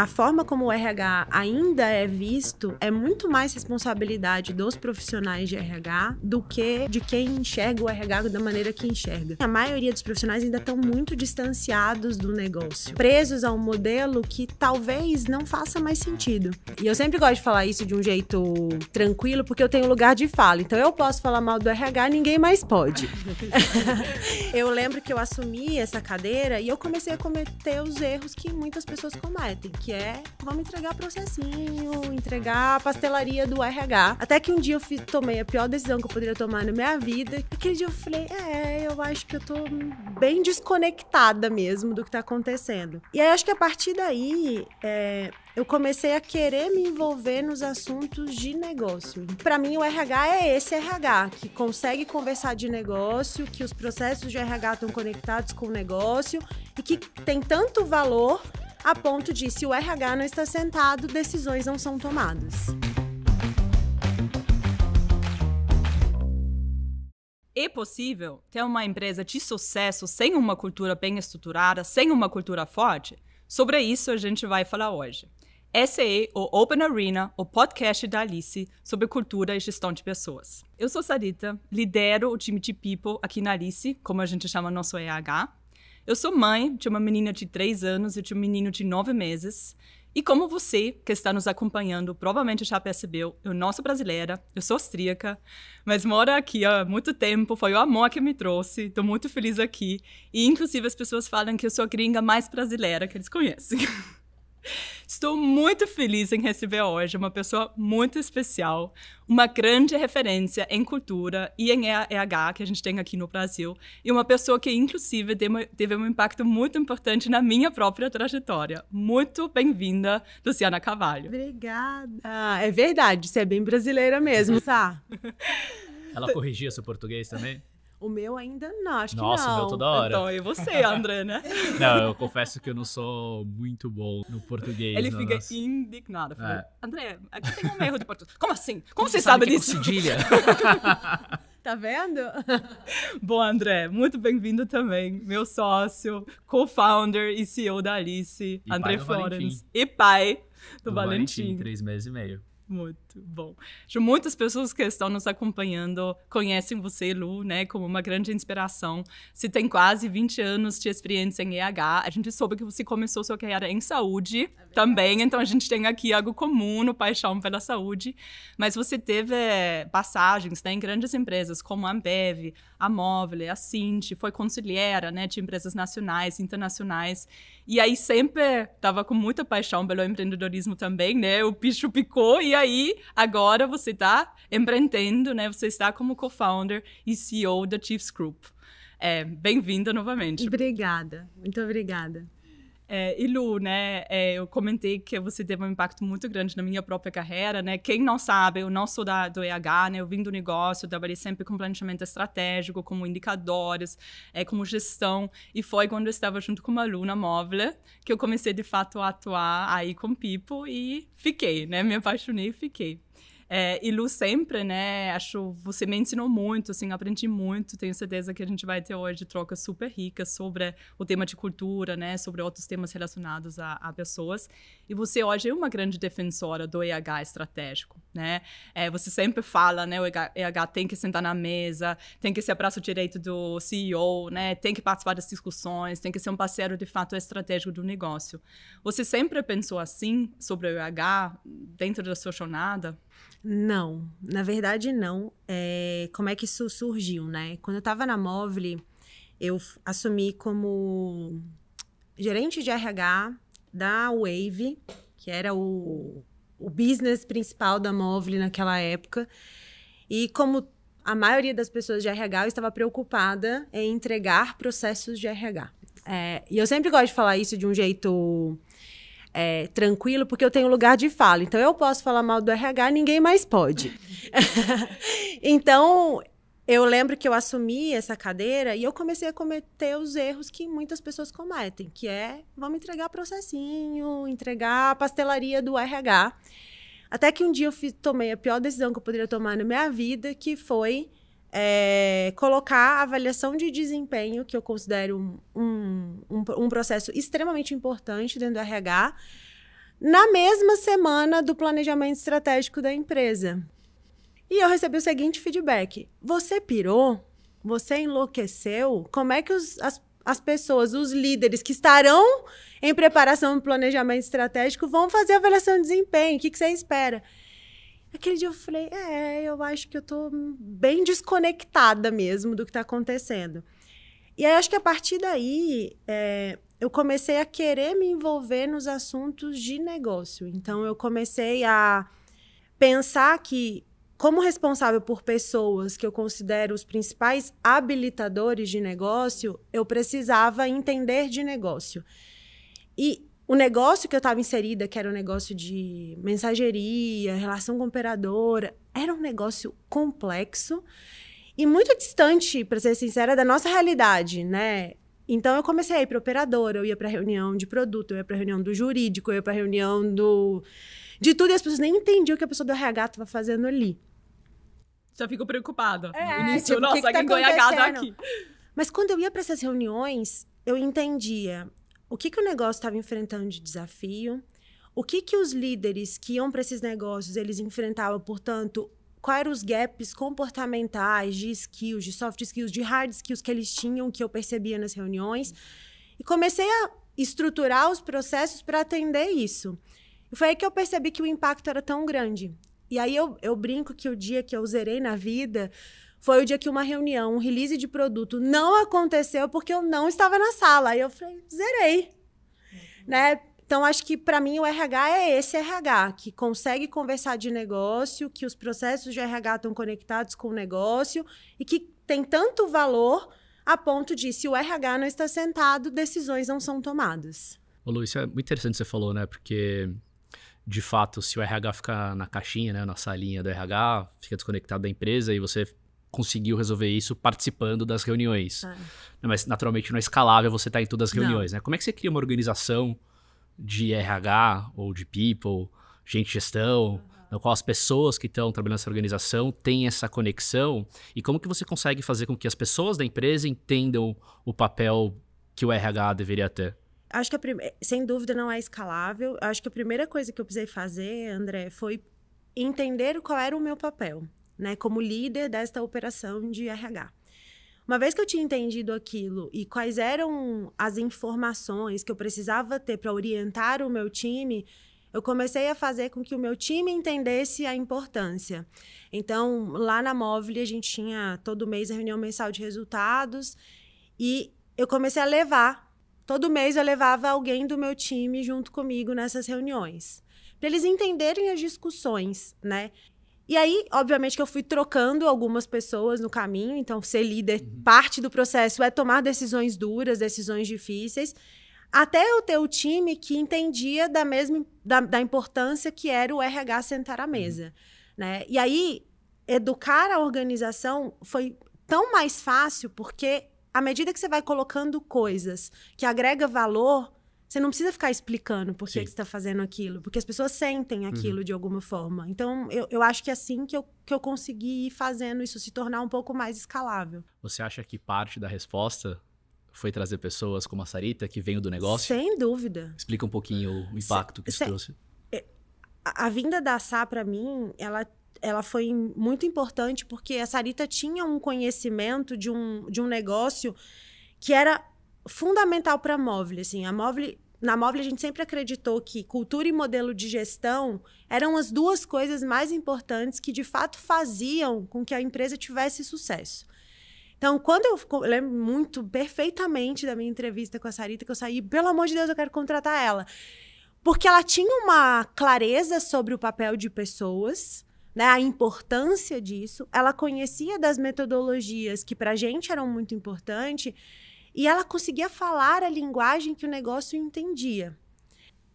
a forma como o RH ainda é visto é muito mais responsabilidade dos profissionais de RH do que de quem enxerga o RH da maneira que enxerga. A maioria dos profissionais ainda estão muito distanciados do negócio, presos a um modelo que talvez não faça mais sentido. E eu sempre gosto de falar isso de um jeito tranquilo, porque eu tenho lugar de fala. Então eu posso falar mal do RH, ninguém mais pode. eu lembro que eu assumi essa cadeira e eu comecei a cometer os erros que muitas pessoas cometem que é, vamos entregar processinho, entregar a pastelaria do RH. Até que um dia eu fiz, tomei a pior decisão que eu poderia tomar na minha vida. Aquele dia eu falei, é, eu acho que eu tô bem desconectada mesmo do que tá acontecendo. E aí acho que a partir daí, é, eu comecei a querer me envolver nos assuntos de negócio. Para mim, o RH é esse RH que consegue conversar de negócio, que os processos de RH estão conectados com o negócio e que tem tanto valor a ponto de, se o RH não está sentado, decisões não são tomadas. É possível ter uma empresa de sucesso sem uma cultura bem estruturada, sem uma cultura forte? Sobre isso a gente vai falar hoje. Esse é o Open Arena, o podcast da Alice sobre cultura e gestão de pessoas. Eu sou Sarita, lidero o time de People aqui na Alice, como a gente chama nosso EH, eu sou mãe de uma menina de 3 anos e de um menino de 9 meses. E como você que está nos acompanhando provavelmente já percebeu, eu não sou brasileira, eu sou austríaca, mas moro aqui há muito tempo, foi o amor que me trouxe, estou muito feliz aqui. E inclusive as pessoas falam que eu sou a gringa mais brasileira que eles conhecem. Estou muito feliz em receber hoje uma pessoa muito especial, uma grande referência em cultura e em EH que a gente tem aqui no Brasil, e uma pessoa que, inclusive, teve um impacto muito importante na minha própria trajetória. Muito bem-vinda, Luciana Carvalho. Obrigada. Ah, é verdade, você é bem brasileira mesmo, Sá. Ela corrigia seu português também? O meu ainda não, acho Nossa, que não. Nossa, o meu toda hora. Então, e você, André, né? não, eu confesso que eu não sou muito bom no português. Ele não, fica indignado. Fica, é. André, aqui tem um erro de português. Como assim? Como você, você sabe, sabe é disso? Cedilha. Tá vendo? Bom, André, muito bem-vindo também. Meu sócio, co-founder e CEO da Alice, e André Florence. E pai do, do Valentim. Valentim. Três meses e meio. Muito. Muito bom. muitas pessoas que estão nos acompanhando conhecem você, Lu, né, como uma grande inspiração. Você tem quase 20 anos de experiência em EH. A gente soube que você começou sua carreira em saúde é também, então a gente tem aqui algo comum no paixão pela saúde. Mas você teve eh, passagens né, em grandes empresas como a Ambev, a Móvel, a Cinti, foi conselheira né, de empresas nacionais, internacionais. E aí sempre estava com muita paixão pelo empreendedorismo também, né? O bicho picou e aí agora você está empreendendo, né? Você está como co-founder e CEO da Chiefs Group. É, Bem-vinda novamente. Obrigada, muito obrigada. É, e Lu, né, é, eu comentei que você teve um impacto muito grande na minha própria carreira, né? Quem não sabe, eu não sou da, do EH, né? Eu vim do negócio, trabalhei sempre com planejamento estratégico, como indicadores, é, como gestão. E foi quando eu estava junto com uma aluna móvel que eu comecei, de fato, a atuar aí com Pipo e fiquei, né? Me apaixonei e fiquei. É, e Lu sempre, né? Acho você me ensinou muito, assim, aprendi muito. Tenho certeza que a gente vai ter hoje trocas super ricas sobre o tema de cultura, né? Sobre outros temas relacionados a, a pessoas. E você hoje é uma grande defensora do EH estratégico né? É, você sempre fala, né? O EH tem que sentar na mesa, tem que ser abraço direito do CEO, né? Tem que participar das discussões, tem que ser um parceiro de fato estratégico do negócio. Você sempre pensou assim sobre o EH dentro da sua jornada? Não, na verdade não. É, como é que isso surgiu, né? Quando eu estava na Mobile, eu assumi como gerente de RH da Wave, que era o o business principal da Movile naquela época. E como a maioria das pessoas de RH, eu estava preocupada em entregar processos de RH. É, e eu sempre gosto de falar isso de um jeito é, tranquilo, porque eu tenho lugar de fala. Então, eu posso falar mal do RH, ninguém mais pode. então, eu lembro que eu assumi essa cadeira e eu comecei a cometer os erros que muitas pessoas cometem, que é vamos entregar processinho, entregar pastelaria do RH. Até que um dia eu fiz, tomei a pior decisão que eu poderia tomar na minha vida, que foi é, colocar a avaliação de desempenho, que eu considero um, um, um processo extremamente importante dentro do RH, na mesma semana do planejamento estratégico da empresa. E eu recebi o seguinte feedback: Você pirou? Você enlouqueceu? Como é que os, as, as pessoas, os líderes que estarão em preparação e planejamento estratégico vão fazer avaliação de desempenho? O que, que você espera? Aquele dia eu falei: É, eu acho que eu estou bem desconectada mesmo do que está acontecendo. E aí acho que a partir daí é, eu comecei a querer me envolver nos assuntos de negócio. Então eu comecei a pensar que como responsável por pessoas que eu considero os principais habilitadores de negócio, eu precisava entender de negócio. E o negócio que eu estava inserida, que era o negócio de mensageria, relação com operadora, era um negócio complexo e muito distante, para ser sincera, da nossa realidade, né? Então eu comecei a ir para operadora, eu ia para reunião de produto, eu ia para reunião do jurídico, eu ia para reunião do de tudo e as pessoas nem entendiam o que a pessoa do RH estava fazendo ali já fico preocupada. É, início, tipo, nossa, que que tá aqui. Mas quando eu ia para essas reuniões, eu entendia o que, que o negócio estava enfrentando de desafio, o que, que os líderes que iam para esses negócios, eles enfrentavam, portanto, quais eram os gaps comportamentais, de skills, de soft skills, de hard skills que eles tinham, que eu percebia nas reuniões. E comecei a estruturar os processos para atender isso. E foi aí que eu percebi que o impacto era tão grande. E aí eu, eu brinco que o dia que eu zerei na vida foi o dia que uma reunião, um release de produto não aconteceu porque eu não estava na sala. Aí eu falei, zerei. Uhum. Né? Então, acho que para mim o RH é esse RH, que consegue conversar de negócio, que os processos de RH estão conectados com o negócio e que tem tanto valor a ponto de, se o RH não está sentado, decisões não são tomadas. Ô, Lu, isso é muito interessante que você falou, né? Porque de fato, se o RH ficar na caixinha, né, na salinha do RH, fica desconectado da empresa e você conseguiu resolver isso participando das reuniões. É. Mas naturalmente não é escalável você estar tá em todas as reuniões, né? Como é que você cria uma organização de RH ou de people, gente gestão, uhum. no qual as pessoas que estão trabalhando nessa organização têm essa conexão e como que você consegue fazer com que as pessoas da empresa entendam o papel que o RH deveria ter? Acho que a sem dúvida não é escalável. Acho que a primeira coisa que eu precisei fazer, André, foi entender qual era o meu papel, né, como líder desta operação de RH. Uma vez que eu tinha entendido aquilo e quais eram as informações que eu precisava ter para orientar o meu time, eu comecei a fazer com que o meu time entendesse a importância. Então, lá na Móvel, a gente tinha todo mês a reunião mensal de resultados e eu comecei a levar Todo mês eu levava alguém do meu time junto comigo nessas reuniões, para eles entenderem as discussões, né? E aí, obviamente, que eu fui trocando algumas pessoas no caminho. Então, ser líder, uhum. parte do processo é tomar decisões duras, decisões difíceis, até eu ter o time que entendia da mesma da, da importância que era o RH sentar à uhum. mesa, uhum. né? E aí, educar a organização foi tão mais fácil porque à medida que você vai colocando coisas que agrega valor, você não precisa ficar explicando por que, que você está fazendo aquilo, porque as pessoas sentem uhum. aquilo uhum. de alguma forma. Então, eu, eu acho que é assim que eu, que eu consegui ir fazendo isso se tornar um pouco mais escalável. Você acha que parte da resposta foi trazer pessoas como a Sarita, que veio do negócio? Sem dúvida. Explica um pouquinho o impacto se, que isso se, trouxe. É, a, a vinda da Sá, para mim, ela ela foi muito importante porque a Sarita tinha um conhecimento de um, de um negócio que era fundamental para a Móvel. Assim, a Móvel, na Móvel a gente sempre acreditou que cultura e modelo de gestão eram as duas coisas mais importantes que de fato faziam com que a empresa tivesse sucesso. Então, quando eu, eu lembro muito perfeitamente da minha entrevista com a Sarita, que eu saí, pelo amor de Deus, eu quero contratar ela. Porque ela tinha uma clareza sobre o papel de pessoas, né, a importância disso, ela conhecia das metodologias que para a gente eram muito importantes e ela conseguia falar a linguagem que o negócio entendia.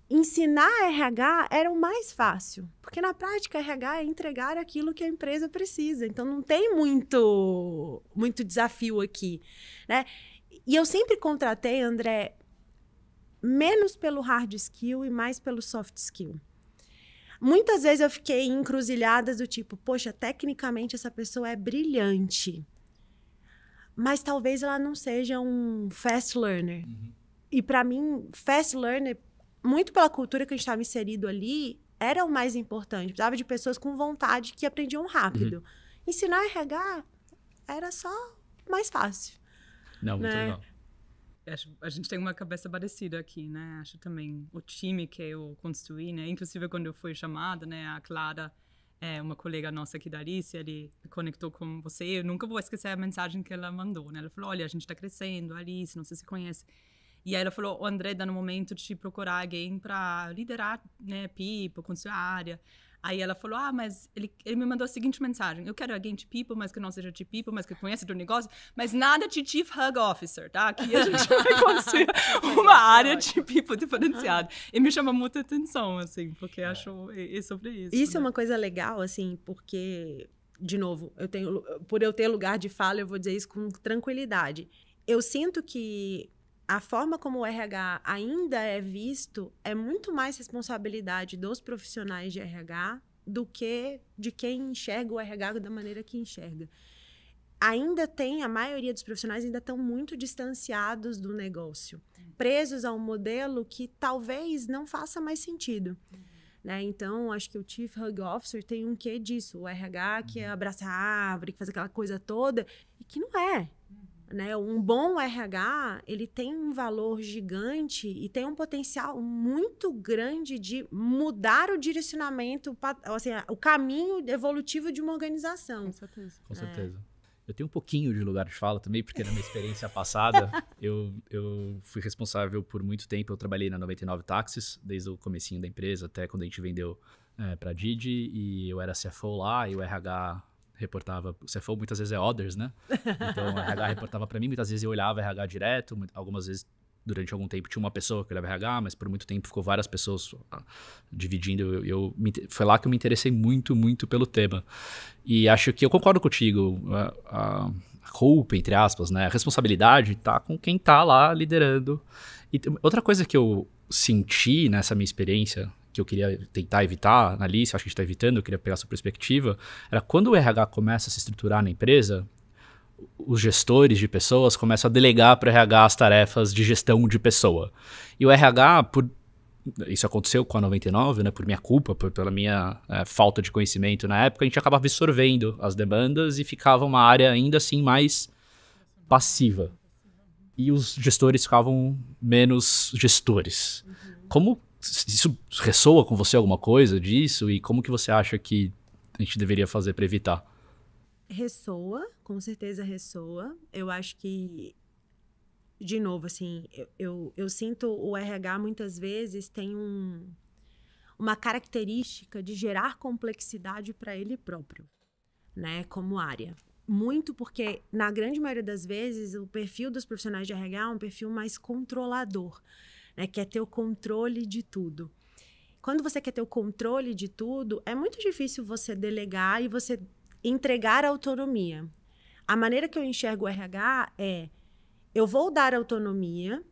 Ensinar RH era o mais fácil, porque na prática RH é entregar aquilo que a empresa precisa, então não tem muito muito desafio aqui, né? E eu sempre contratei, André, menos pelo hard skill e mais pelo soft skill. Muitas vezes eu fiquei encruzilhada do tipo, poxa, tecnicamente essa pessoa é brilhante, mas talvez ela não seja um fast learner. Uhum. E para mim, fast learner, muito pela cultura que a gente estava inserido ali, era o mais importante. Precisava de pessoas com vontade que aprendiam rápido. Uhum. Ensinar RH era só mais fácil. Não, né? muito legal a gente tem uma cabeça parecida aqui, né? Acho também o time que eu construí, né? Inclusive quando eu fui chamada, né? A Clara, é, uma colega nossa aqui da Alice, ele conectou com você. Eu nunca vou esquecer a mensagem que ela mandou, né? Ela falou, olha, a gente está crescendo, Alice, não sei se conhece. E aí ela falou, o André está no momento de procurar alguém para liderar, né? Pipo, construir a área. Aí ela falou: Ah, mas ele, ele me mandou a seguinte mensagem: Eu quero alguém de people, mas que não seja de people, mas que conheça do negócio, mas nada de Chief Hug Officer, tá? Aqui a gente vai construir uma área de people diferenciada. E me chama muita atenção, assim, porque é. acho é, sobre isso. Isso é né? é uma coisa legal, assim, porque, de novo, eu tenho, por eu ter lugar de fala, eu vou dizer isso com tranquilidade. Eu sinto que a forma como o RH ainda é visto é muito mais responsabilidade dos profissionais de RH do que de quem enxerga o RH da maneira que enxerga. Ainda tem, a maioria dos profissionais ainda estão muito distanciados do negócio, presos a um modelo que talvez não faça mais sentido. Né? Então, acho que o Chief Hug Officer tem um quê disso. O RH que uhum. abraça a árvore, que faz aquela coisa toda, e que não é né? Um bom RH, ele tem um valor gigante e tem um potencial muito grande de mudar o direcionamento, assim, o caminho evolutivo de uma organização. Com certeza. Com é. certeza. É. Eu tenho um pouquinho de lugar de fala também, porque na minha experiência passada, eu, eu fui responsável por muito tempo, eu trabalhei na 99 Táxis, desde o comecinho da empresa até quando a gente vendeu é, eh, para Didi, e eu era CFO lá, e o RH reportava. O CFO muitas vezes é others, né? Então, RH reportava para mim, muitas vezes eu olhava RH direto, algumas vezes durante algum tempo tinha uma pessoa que olhava RH, mas por muito tempo ficou várias pessoas ah, dividindo. Eu, eu me, foi lá que eu me interessei muito, muito pelo tema. E acho que eu concordo contigo. A, a culpa, entre aspas, né? A responsabilidade tá com quem tá lá liderando. E outra coisa que eu senti nessa minha experiência que eu queria tentar evitar na lista, acho que a gente está evitando, eu queria pegar sua perspectiva, era quando o RH começa a se estruturar na empresa, os gestores de pessoas começam a delegar para o RH as tarefas de gestão de pessoa. E o RH, por, isso aconteceu com a 99, né, por minha culpa, por, pela minha é, falta de conhecimento na época, a gente acabava absorvendo as demandas e ficava uma área ainda assim mais passiva. E os gestores ficavam menos gestores. Como isso ressoa com você alguma coisa disso? E como que você acha que a gente deveria fazer para evitar? Ressoa, com certeza ressoa. Eu acho que, de novo, assim, eu, eu, eu sinto o RH muitas vezes tem um, uma característica de gerar complexidade para ele próprio, né, como área. Muito porque, na grande maioria das vezes, o perfil dos profissionais de RH é um perfil mais controlador né? Quer ter o controle de tudo. Quando você quer ter o controle de tudo, é muito difícil você delegar e você entregar autonomia. A maneira que eu enxergo o RH é: eu vou dar autonomia,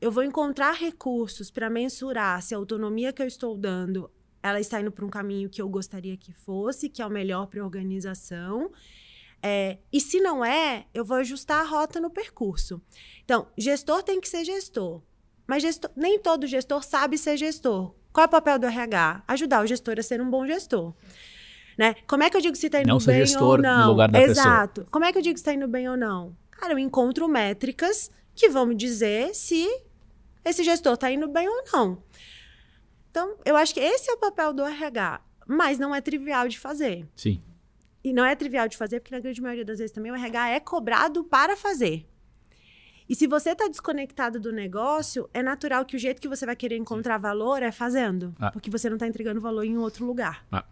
eu vou encontrar recursos para mensurar se a autonomia que eu estou dando ela está indo para um caminho que eu gostaria que fosse, que é o melhor para a organização. É, e se não é, eu vou ajustar a rota no percurso. Então, gestor tem que ser gestor. Mas gestor, nem todo gestor sabe ser gestor. Qual é o papel do RH? Ajudar o gestor a ser um bom gestor. Né? Como é que eu digo se está indo não bem gestor ou não? No lugar da Exato. Pessoa. Como é que eu digo se está indo bem ou não? Cara, eu encontro métricas que vão me dizer se esse gestor está indo bem ou não. Então, eu acho que esse é o papel do RH, mas não é trivial de fazer. Sim. E não é trivial de fazer, porque na grande maioria das vezes também o RH é cobrado para fazer. E se você está desconectado do negócio, é natural que o jeito que você vai querer encontrar valor é fazendo. Ah. Porque você não está entregando valor em outro lugar. Ah.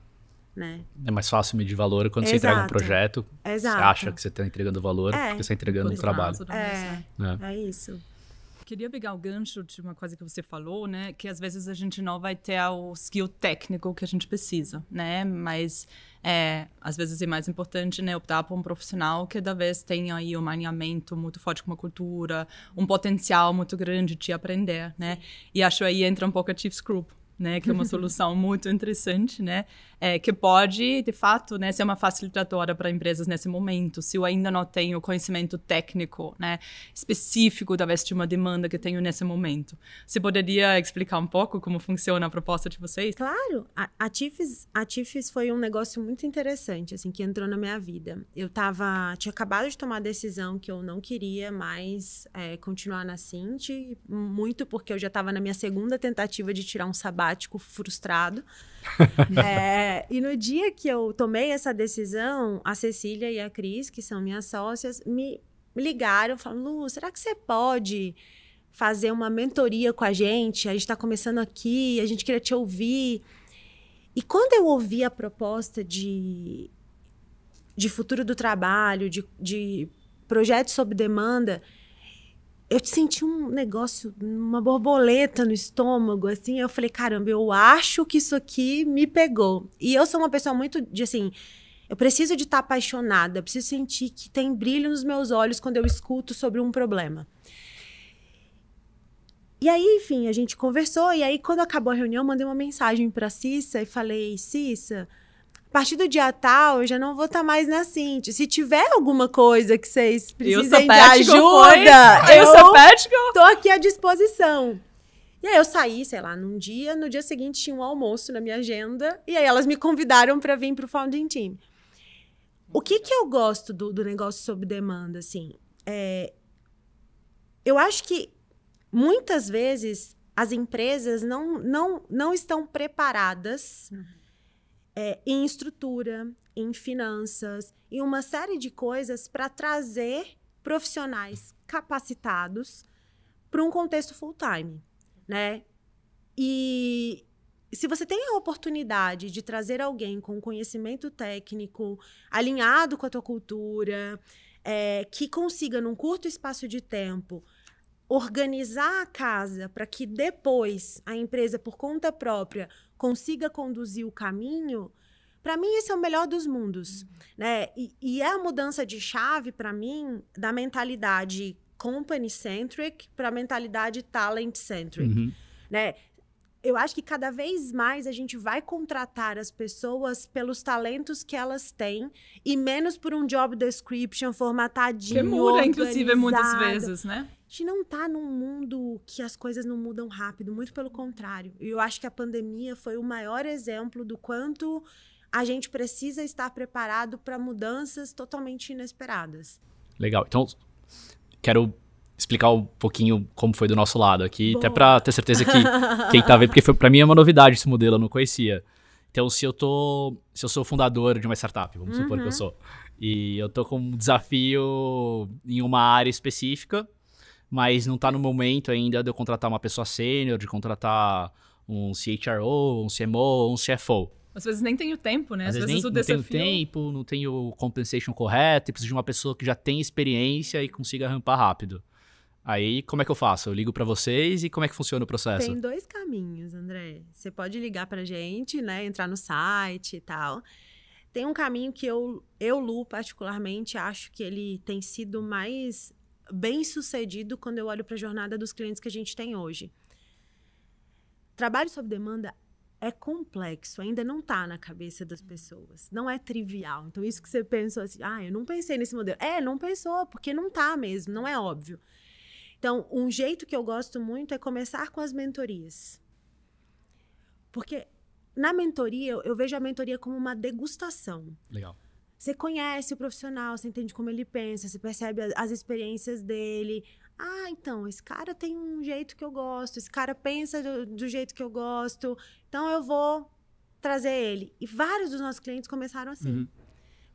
Né? É mais fácil medir valor quando Exato. você entrega um projeto. Exato. Você acha que você está entregando valor é. porque você está entregando um é. trabalho. É. É. é isso. Queria pegar o gancho de uma coisa que você falou, né? Que às vezes a gente não vai ter o skill técnico que a gente precisa, né? Mas é, às vezes é mais importante, né? Optar por um profissional que talvez tenha aí um alinhamento muito forte com a cultura, um potencial muito grande de aprender, né? E acho aí entra um pouco a Chiefs Group, né? Que é uma solução muito interessante, né? é, que pode, de fato, né, ser uma facilitadora para empresas nesse momento. Se eu ainda não tenho conhecimento técnico né, específico, talvez, de uma demanda que tenho nesse momento. Você poderia explicar um pouco como funciona a proposta de vocês? Claro. A, a, Tifes, a foi um negócio muito interessante, assim, que entrou na minha vida. Eu tava, tinha acabado de tomar a decisão que eu não queria mais é, continuar na Cinti, muito porque eu já estava na minha segunda tentativa de tirar um sabático frustrado. é, é, e no dia que eu tomei essa decisão, a Cecília e a Cris, que são minhas sócias, me ligaram, falaram, Lu, será que você pode fazer uma mentoria com a gente? A gente está começando aqui, a gente queria te ouvir. E quando eu ouvi a proposta de, de futuro do trabalho, de, de projetos sob demanda, eu senti um negócio, uma borboleta no estômago, assim. Eu falei, caramba, eu acho que isso aqui me pegou. E eu sou uma pessoa muito de assim. Eu preciso de estar tá apaixonada, eu preciso sentir que tem brilho nos meus olhos quando eu escuto sobre um problema. E aí, enfim, a gente conversou. E aí, quando acabou a reunião, eu mandei uma mensagem para Cissa e falei: Cissa, partir do dia tal, eu já não vou estar tá mais na Cinti. Se tiver alguma coisa que vocês precisem de ajuda, foi? eu, eu tô aqui à disposição. E aí eu saí, sei lá, num dia, no dia seguinte tinha um almoço na minha agenda, e aí elas me convidaram para vir pro Founding Team. O que que eu gosto do, do negócio sob demanda, assim? É, eu acho que muitas vezes as empresas não, não, não estão preparadas... Uhum é, em estrutura, em finanças, em uma série de coisas para trazer profissionais capacitados para um contexto full-time, né? E se você tem a oportunidade de trazer alguém com conhecimento técnico, alinhado com a tua cultura, é, que consiga, num curto espaço de tempo, organizar a casa para que depois a empresa, por conta própria, consiga conduzir o caminho, para mim esse é o melhor dos mundos, uhum. né? E, e, é a mudança de chave para mim da mentalidade company centric para mentalidade talent centric, uhum. né? Eu acho que cada vez mais a gente vai contratar as pessoas pelos talentos que elas têm e menos por um job description formatadinho. Que muda, inclusive, muitas vezes, né? gente não tá num mundo que as coisas não mudam rápido, muito pelo contrário. E eu acho que a pandemia foi o maior exemplo do quanto a gente precisa estar preparado para mudanças totalmente inesperadas. Legal. Então, quero explicar um pouquinho como foi do nosso lado aqui, Boa. até para ter certeza que quem tá vendo, porque foi para mim é uma novidade esse modelo, eu não conhecia. Então, se eu tô, se eu sou fundador de uma startup, vamos uhum. supor que eu uhum. sou, e eu tô com um desafio em uma área específica, mas não tá no momento ainda de eu contratar uma pessoa sênior, de contratar um CHRO, um CMO, um CFO. Às vezes nem tenho tempo, né? Às, Às vezes, vezes nem, o desafio... não tenho tempo, não tenho o compensation correto, e preciso de uma pessoa que já tem experiência e consiga rampar rápido. Aí, como é que eu faço? Eu ligo para vocês e como é que funciona o processo? Tem dois caminhos, André. Você pode ligar pra gente, né? Entrar no site e tal. Tem um caminho que eu, eu Lu, particularmente, acho que ele tem sido mais bem sucedido quando eu olho para a jornada dos clientes que a gente tem hoje. Trabalho sob demanda é complexo, ainda não está na cabeça das pessoas, não é trivial. Então, isso que você pensou assim, ah, eu não pensei nesse modelo. É, não pensou, porque não está mesmo, não é óbvio. Então, um jeito que eu gosto muito é começar com as mentorias. Porque na mentoria, eu vejo a mentoria como uma degustação. Legal. Você conhece o profissional, você entende como ele pensa, você percebe as, experiências dele. Ah, então, esse cara tem um jeito que eu gosto, esse cara pensa do, do jeito que eu gosto, então eu vou trazer ele. E vários dos nossos clientes começaram assim, uhum.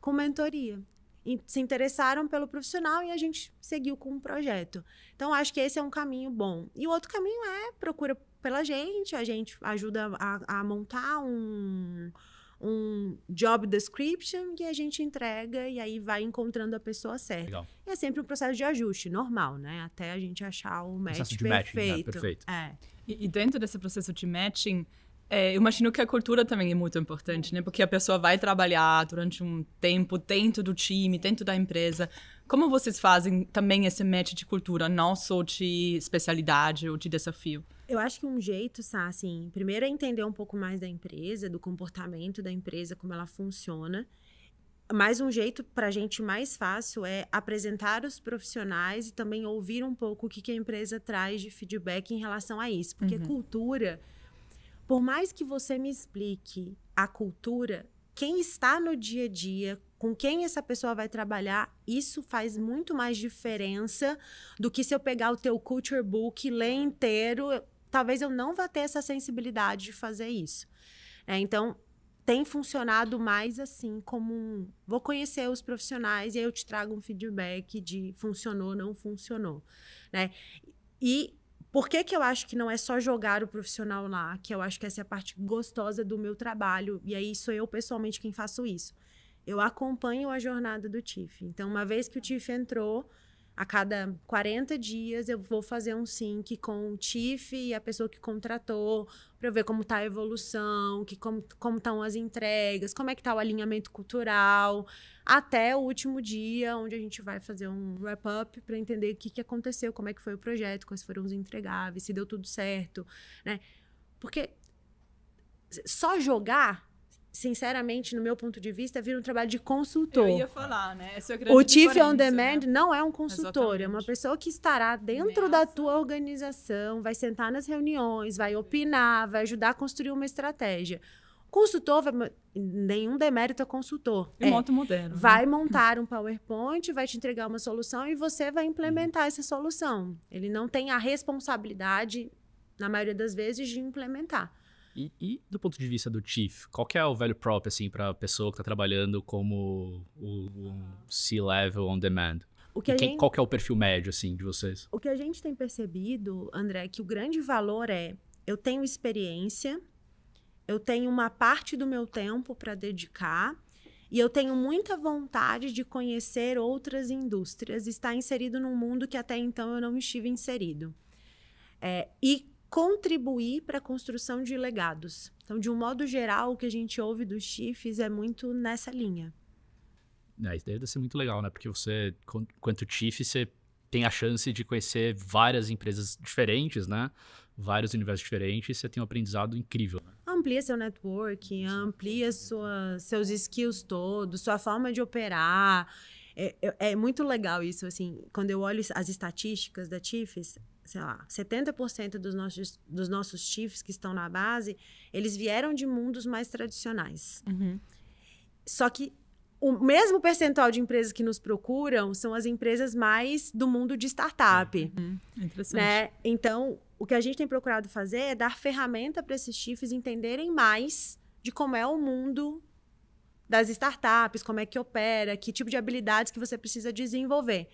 com mentoria. E se interessaram pelo profissional e a gente seguiu com o um projeto. Então, acho que esse é um caminho bom. E o outro caminho é procura pela gente, a gente ajuda a, a montar um um job description que a gente entrega e aí vai encontrando a pessoa certa. Legal. E é sempre um processo de ajuste, normal, né? Até a gente achar o match processo né? perfeito. Matching, né? perfeito. É. E, e, dentro desse processo de matching, é, eu imagino que a cultura também é muito importante, né? Porque a pessoa vai trabalhar durante um tempo dentro do time, dentro da empresa. Como vocês fazem também esse match de cultura, não só de especialidade ou de desafio? Eu acho que um jeito, Sá, assim, primeiro é entender um pouco mais da empresa, do comportamento da empresa, como ela funciona. Mas um jeito para a gente mais fácil é apresentar os profissionais e também ouvir um pouco o que, que a empresa traz de feedback em relação a isso. Porque uhum. cultura por mais que você me explique a cultura, quem está no dia a dia, com quem essa pessoa vai trabalhar, isso faz muito mais diferença do que se eu pegar o teu culture book, ler inteiro, talvez eu não vá ter essa sensibilidade de fazer isso. É, então, tem funcionado mais assim, como um, vou conhecer os profissionais e aí eu te trago um feedback de funcionou, não funcionou, né? E por que, que eu acho que não é só jogar o profissional lá? Que eu acho que essa é a parte gostosa do meu trabalho. E aí sou eu pessoalmente quem faço isso. Eu acompanho a jornada do TIF. Então, uma vez que o TIF entrou, a cada 40 dias eu vou fazer um sync com o TIF e a pessoa que contratou, para ver como está a evolução, que, como estão as entregas, como é que está o alinhamento cultural até o último dia, onde a gente vai fazer um wrap-up para entender o que, que aconteceu, como é que foi o projeto, quais foram os entregáveis, se deu tudo certo, né? Porque só jogar sinceramente, no meu ponto de vista, vira um trabalho de consultor. Eu ia falar, né? Essa é o Chief on né? Demand né? não é um consultor, Exatamente. é uma pessoa que estará dentro da tua organização, vai sentar nas reuniões, vai opinar, vai ajudar a construir uma estratégia consultor nenhum demérito é consultor. é, é moderno. Né? Vai né? montar um PowerPoint, vai te entregar uma solução e você vai implementar uhum. essa solução. Ele não tem a responsabilidade, na maioria das vezes, de implementar. E, e do ponto de vista do chief, qual é o velho prop assim para a pessoa que está trabalhando como o, o C-level on demand? O que quem, gente, qual que é o perfil médio assim de vocês? O que a gente tem percebido, André, é que o grande valor é eu tenho experiência, eu tenho uma parte do meu tempo para dedicar e eu tenho muita vontade de conhecer outras indústrias, estar inserido num mundo que até então eu não estive inserido. É, e contribuir para a construção de legados. Então, de um modo geral, o que a gente ouve dos chifres é muito nessa linha. É, isso deve ser muito legal, né? Porque você, quanto chief, você tem a chance de conhecer várias empresas diferentes, né? Vários universos diferentes, você tem um aprendizado incrível. Né? amplia seu network, amplia sua, seus skills todos, sua forma de operar. É, é, é, muito legal isso, assim, quando eu olho as estatísticas da TIFES, sei lá, 70% dos nossos, dos nossos TIFs que estão na base, eles vieram de mundos mais tradicionais. Uhum. Só que o mesmo percentual de empresas que nos procuram são as empresas mais do mundo de startup. Uhum. interessante. Né? Então, o que a gente tem procurado fazer é dar ferramenta para esses chefes entenderem mais de como é o mundo das startups, como é que opera, que tipo de habilidades que você precisa desenvolver.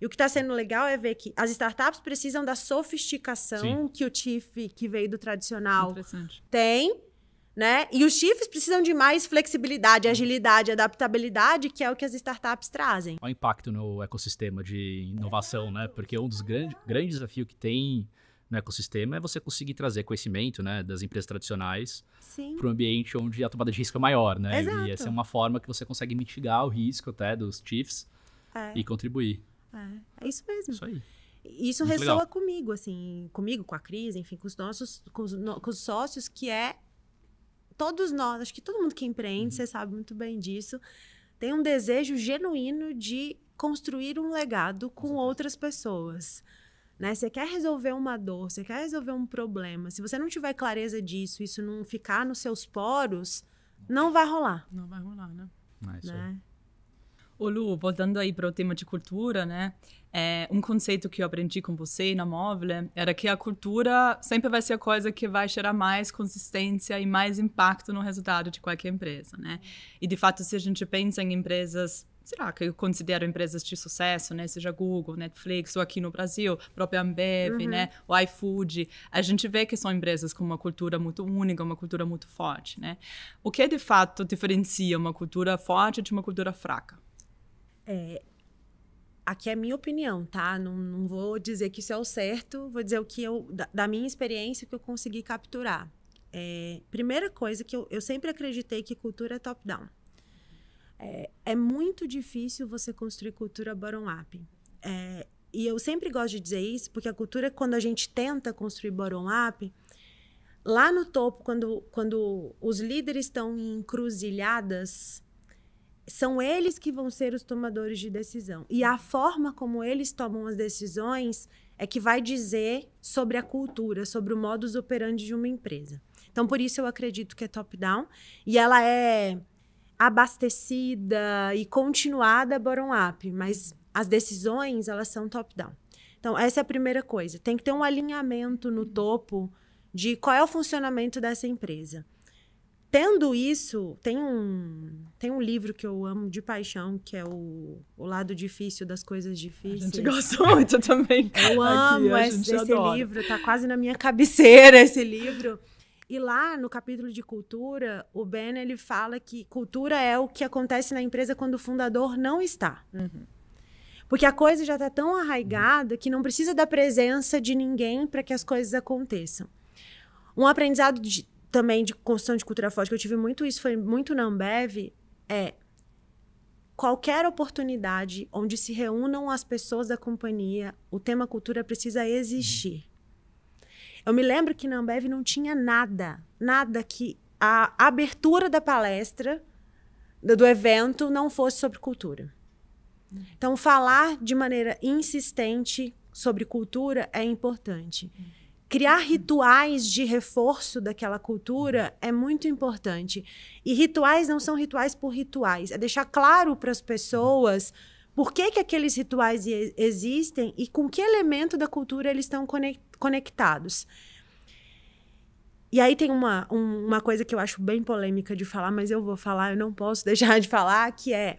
E o que está sendo legal é ver que as startups precisam da sofisticação Sim. que o tif que veio do tradicional tem né? E os Chiefs precisam de mais flexibilidade, agilidade, adaptabilidade, que é o que as startups trazem. Olha o impacto no ecossistema de inovação, né? Porque um dos grandes grande desafios que tem no ecossistema é você conseguir trazer conhecimento né, das empresas tradicionais para um ambiente onde a tomada de risco é maior, né? Exato. E essa é uma forma que você consegue mitigar o risco até dos chiefs é. e contribuir. É. é. isso mesmo. Isso aí. Isso Muito ressoa legal. comigo, assim, comigo, com a crise enfim, com os nossos, com os, no, com os sócios, que é todos nós, acho que todo mundo que empreende, uhum. você sabe muito bem disso, tem um desejo genuíno de construir um legado com outras pessoas. Né? Você quer resolver uma dor, você quer resolver um problema. Se você não tiver clareza disso, isso não ficar nos seus poros, não é. vai rolar. Não vai rolar, né? Mas, é. né? Ô Lu, voltando aí para o tema de cultura, né? É, um conceito que eu aprendi com você na Móvel né, era que a cultura sempre vai ser a coisa que vai gerar mais consistência e mais impacto no resultado de qualquer empresa, né? E de fato, se a gente pensa em empresas sei lá, que eu considero empresas de sucesso, né? Seja Google, Netflix, ou aqui no Brasil, própria Ambev, uhum. né? O iFood. A gente vê que são empresas com uma cultura muito única, uma cultura muito forte, né? O que de fato diferencia uma cultura forte de uma cultura fraca? É, aqui é minha opinião, tá? Não, não, vou dizer que isso é o certo, vou dizer o que eu, da, da minha experiência, que eu consegui capturar. É, primeira coisa que eu, eu, sempre acreditei que cultura é top-down. É, é, muito difícil você construir cultura bottom-up. É, e eu sempre gosto de dizer isso, porque a cultura, quando a gente tenta construir bottom-up, lá no topo, quando, quando os líderes estão em encruzilhadas, são eles que vão ser os tomadores de decisão. E a forma como eles tomam as decisões é que vai dizer sobre a cultura, sobre o modus operandi de uma empresa. Então, por isso eu acredito que é top-down. E ela é abastecida e continuada bottom-up, mas as decisões, elas são top-down. Então, essa é a primeira coisa. Tem que ter um alinhamento no topo de qual é o funcionamento dessa empresa tendo isso, tem um, tem um livro que eu amo de paixão, que é o, o Lado Difícil das Coisas Difíceis. A gente gosta muito também. Eu amo Aqui, esse, esse livro, tá quase na minha cabeceira esse livro. E lá no capítulo de cultura, o Ben ele fala que cultura é o que acontece na empresa quando o fundador não está. Uhum. Porque a coisa já está tão arraigada que não precisa da presença de ninguém para que as coisas aconteçam. Um aprendizado de, também de construção de cultura forte, que eu tive muito isso, foi muito na Ambev, é qualquer oportunidade onde se reúnam as pessoas da companhia, o tema cultura precisa existir. Eu me lembro que na Ambev não tinha nada, nada que a abertura da palestra, do evento, não fosse sobre cultura. Então, falar de maneira insistente sobre cultura é importante criar rituais de reforço daquela cultura é muito importante. E rituais não são rituais por rituais, é deixar claro para as pessoas por que, que aqueles rituais existem e com que elemento da cultura eles estão conectados. E aí tem uma, um, uma coisa que eu acho bem polêmica de falar, mas eu vou falar, eu não posso deixar de falar, que é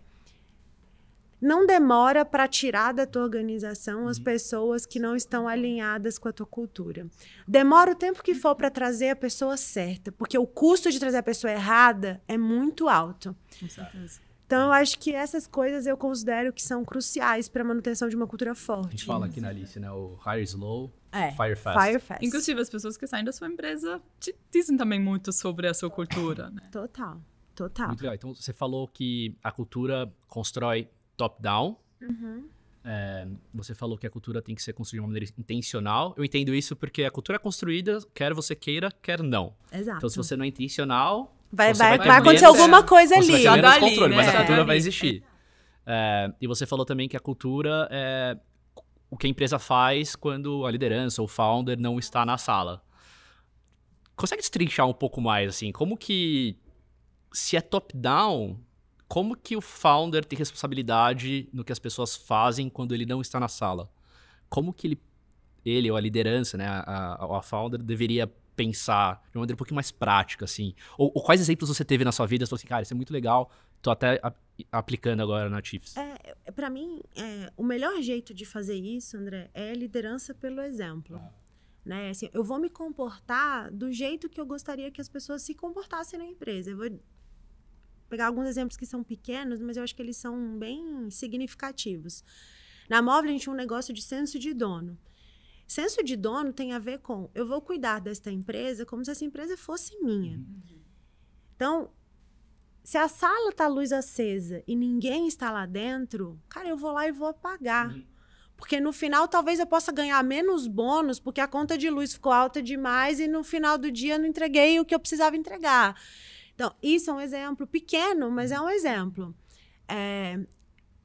não demora para tirar da tua organização as uhum. pessoas que não estão alinhadas com a tua cultura. Demora o tempo que for para trazer a pessoa certa, porque o custo de trazer a pessoa errada é muito alto. Com certeza. Então, eu acho que essas coisas eu considero que são cruciais para a manutenção de uma cultura forte. A gente fala aqui na Alice, né? O hire slow, é, fire fast. fire fast. Inclusive, as pessoas que saem da sua empresa te dizem também muito sobre a sua cultura, né? Total, total. Muito legal. Então, você falou que a cultura constrói top-down. Uhum. É, você falou que a cultura tem que ser construída de uma maneira intencional. Eu entendo isso porque a cultura é construída, quer você queira, quer não. Exato. Então, se você não é intencional. Vai, vai, vai, vai acontecer menos, alguma coisa ali. vai ter menos controle, né? mas a né? cultura é. vai existir. É, e você falou também que a cultura é o que a empresa faz quando a liderança, o founder, não está na sala. Consegue destrinchar um pouco mais, assim? Como que. Se é top-down, como que o founder tem responsabilidade no que as pessoas fazem quando ele não está na sala? Como que ele, ele ou a liderança, né, a, a founder, deveria pensar de uma maneira um pouquinho mais prática, assim? Ou, ou quais exemplos você teve na sua vida? Você falou assim, cara, isso é muito legal, tô até a, aplicando agora na Chiefs. É, é para mim, é, o melhor jeito de fazer isso, André, é liderança pelo exemplo. Ah. Né? Assim, eu vou me comportar do jeito que eu gostaria que as pessoas se comportassem na empresa. Eu vou pegar alguns exemplos que são pequenos, mas eu acho que eles são bem significativos. Na móvel, a gente tinha um negócio de senso de dono. Senso de dono tem a ver com eu vou cuidar desta empresa como se essa empresa fosse minha. Uhum. Então, se a sala tá luz acesa e ninguém está lá dentro, cara, eu vou lá e vou apagar. Uhum. Porque no final talvez eu possa ganhar menos bônus, porque a conta de luz ficou alta demais e no final do dia eu não entreguei o que eu precisava entregar. Então, isso é um exemplo pequeno, mas é um exemplo. É,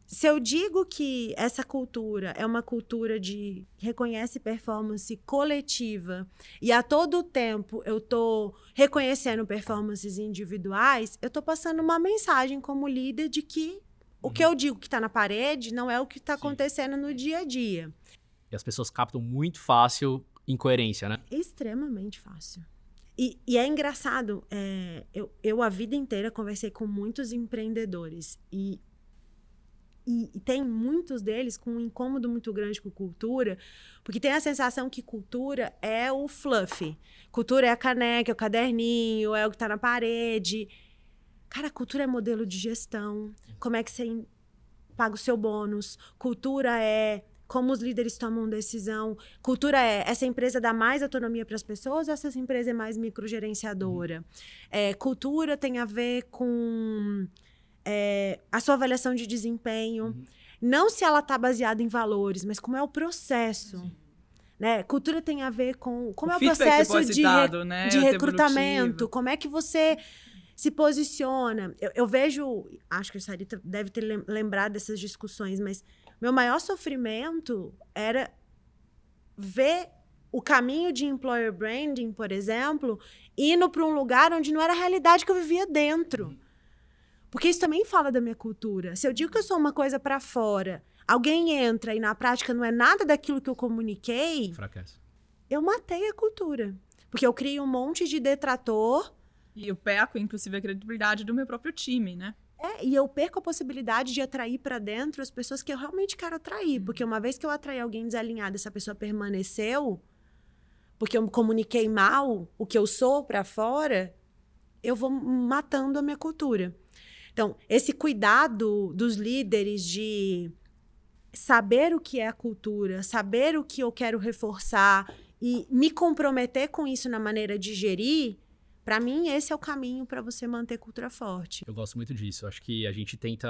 se eu digo que essa cultura é uma cultura de reconhece performance coletiva e a todo tempo eu estou reconhecendo performances individuais, eu estou passando uma mensagem como líder de que o que uhum. eu digo que está na parede não é o que está acontecendo no dia a dia. E as pessoas captam muito fácil incoerência, né? Extremamente fácil. E, e é engraçado, é, eu, eu a vida inteira conversei com muitos empreendedores e, e, e tem muitos deles com um incômodo muito grande com cultura, porque tem a sensação que cultura é o fluff. Cultura é a caneca, é o caderninho, é o que está na parede. Cara, cultura é modelo de gestão. Como é que você paga o seu bônus? Cultura é como os líderes tomam decisão. Cultura é essa empresa dá mais autonomia para as pessoas, essa empresa é mais microgerenciadora. Uhum. É, cultura tem a ver com é, a sua avaliação de desempenho, uhum. não se ela está baseada em valores, mas como é o processo. Né? Cultura tem a ver com como o é o processo de, dado, né? de recrutamento, como é que você se posiciona. Eu, eu vejo, acho que a Sarita deve ter lembrado dessas discussões, mas meu maior sofrimento era ver o caminho de employer branding, por exemplo, indo para um lugar onde não era a realidade que eu vivia dentro. Uhum. Porque isso também fala da minha cultura. Se eu digo que eu sou uma coisa para fora, alguém entra e na prática não é nada daquilo que eu comuniquei, Fracasso. eu matei a cultura. Porque eu crio um monte de detrator. E eu peco, inclusive, a credibilidade do meu próprio time, né? É, e eu perco a possibilidade de atrair para dentro as pessoas que eu realmente quero atrair. Uhum. Porque uma vez que eu atraí alguém desalinhado, essa pessoa permaneceu, porque eu me comuniquei mal o que eu sou para fora, eu vou matando a minha cultura. Então, esse cuidado dos líderes de saber o que é a cultura, saber o que eu quero reforçar e me comprometer com isso na maneira de gerir, para mim, esse é o caminho para você manter cultura forte. Eu gosto muito disso. Acho que a gente tenta.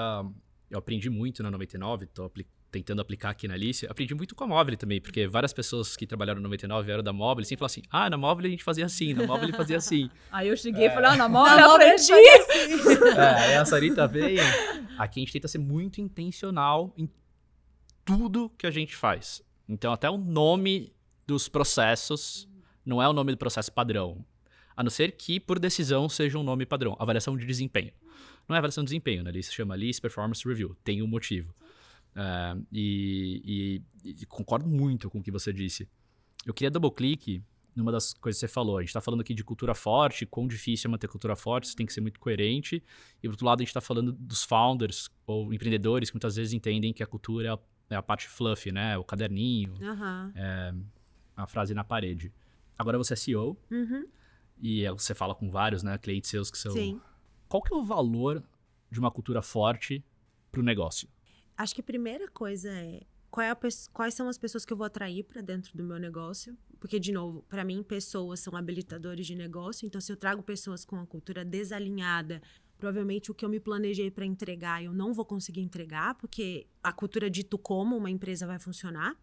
Eu aprendi muito na 99, tô tentando aplicar aqui na Alice, aprendi muito com a Mobile também, porque várias pessoas que trabalharam na 99 eram da Mobile, sempre assim, falaram assim, ah, na Mobile a gente fazia assim, na Mobile fazia assim. Aí eu cheguei é. e falei, ah, é. na Mobile eu aprendi! Assim. assim. é, a Sarita veio. Tá aqui a gente tenta ser muito intencional em tudo que a gente faz. Então, até o nome dos processos não é o nome do processo padrão a não ser que por decisão seja um nome padrão, avaliação de desempenho. Não é avaliação de desempenho, né? Isso se chama Lease Performance Review, tem um motivo. Uh, e, e, e, concordo muito com o que você disse. Eu queria double click numa das coisas que você falou. A gente está falando aqui de cultura forte, quão difícil é manter cultura forte, você tem que ser muito coerente. E do outro lado, a gente está falando dos founders ou empreendedores que muitas vezes entendem que a cultura é a, é a parte fluff, né? O caderninho, uhum. é, a frase na parede. Agora você é CEO. Uhum. E é você fala com vários, né, clientes seus que são. Sim. Qual que é o valor de uma cultura forte para o negócio? Acho que a primeira coisa é, é a, quais são as pessoas que eu vou atrair para dentro do meu negócio. Porque, de novo, para mim, pessoas são habilitadores de negócio. Então, se eu trago pessoas com a cultura desalinhada, provavelmente o que eu me planejei para entregar eu não vou conseguir entregar, porque a cultura dito como uma empresa vai funcionar.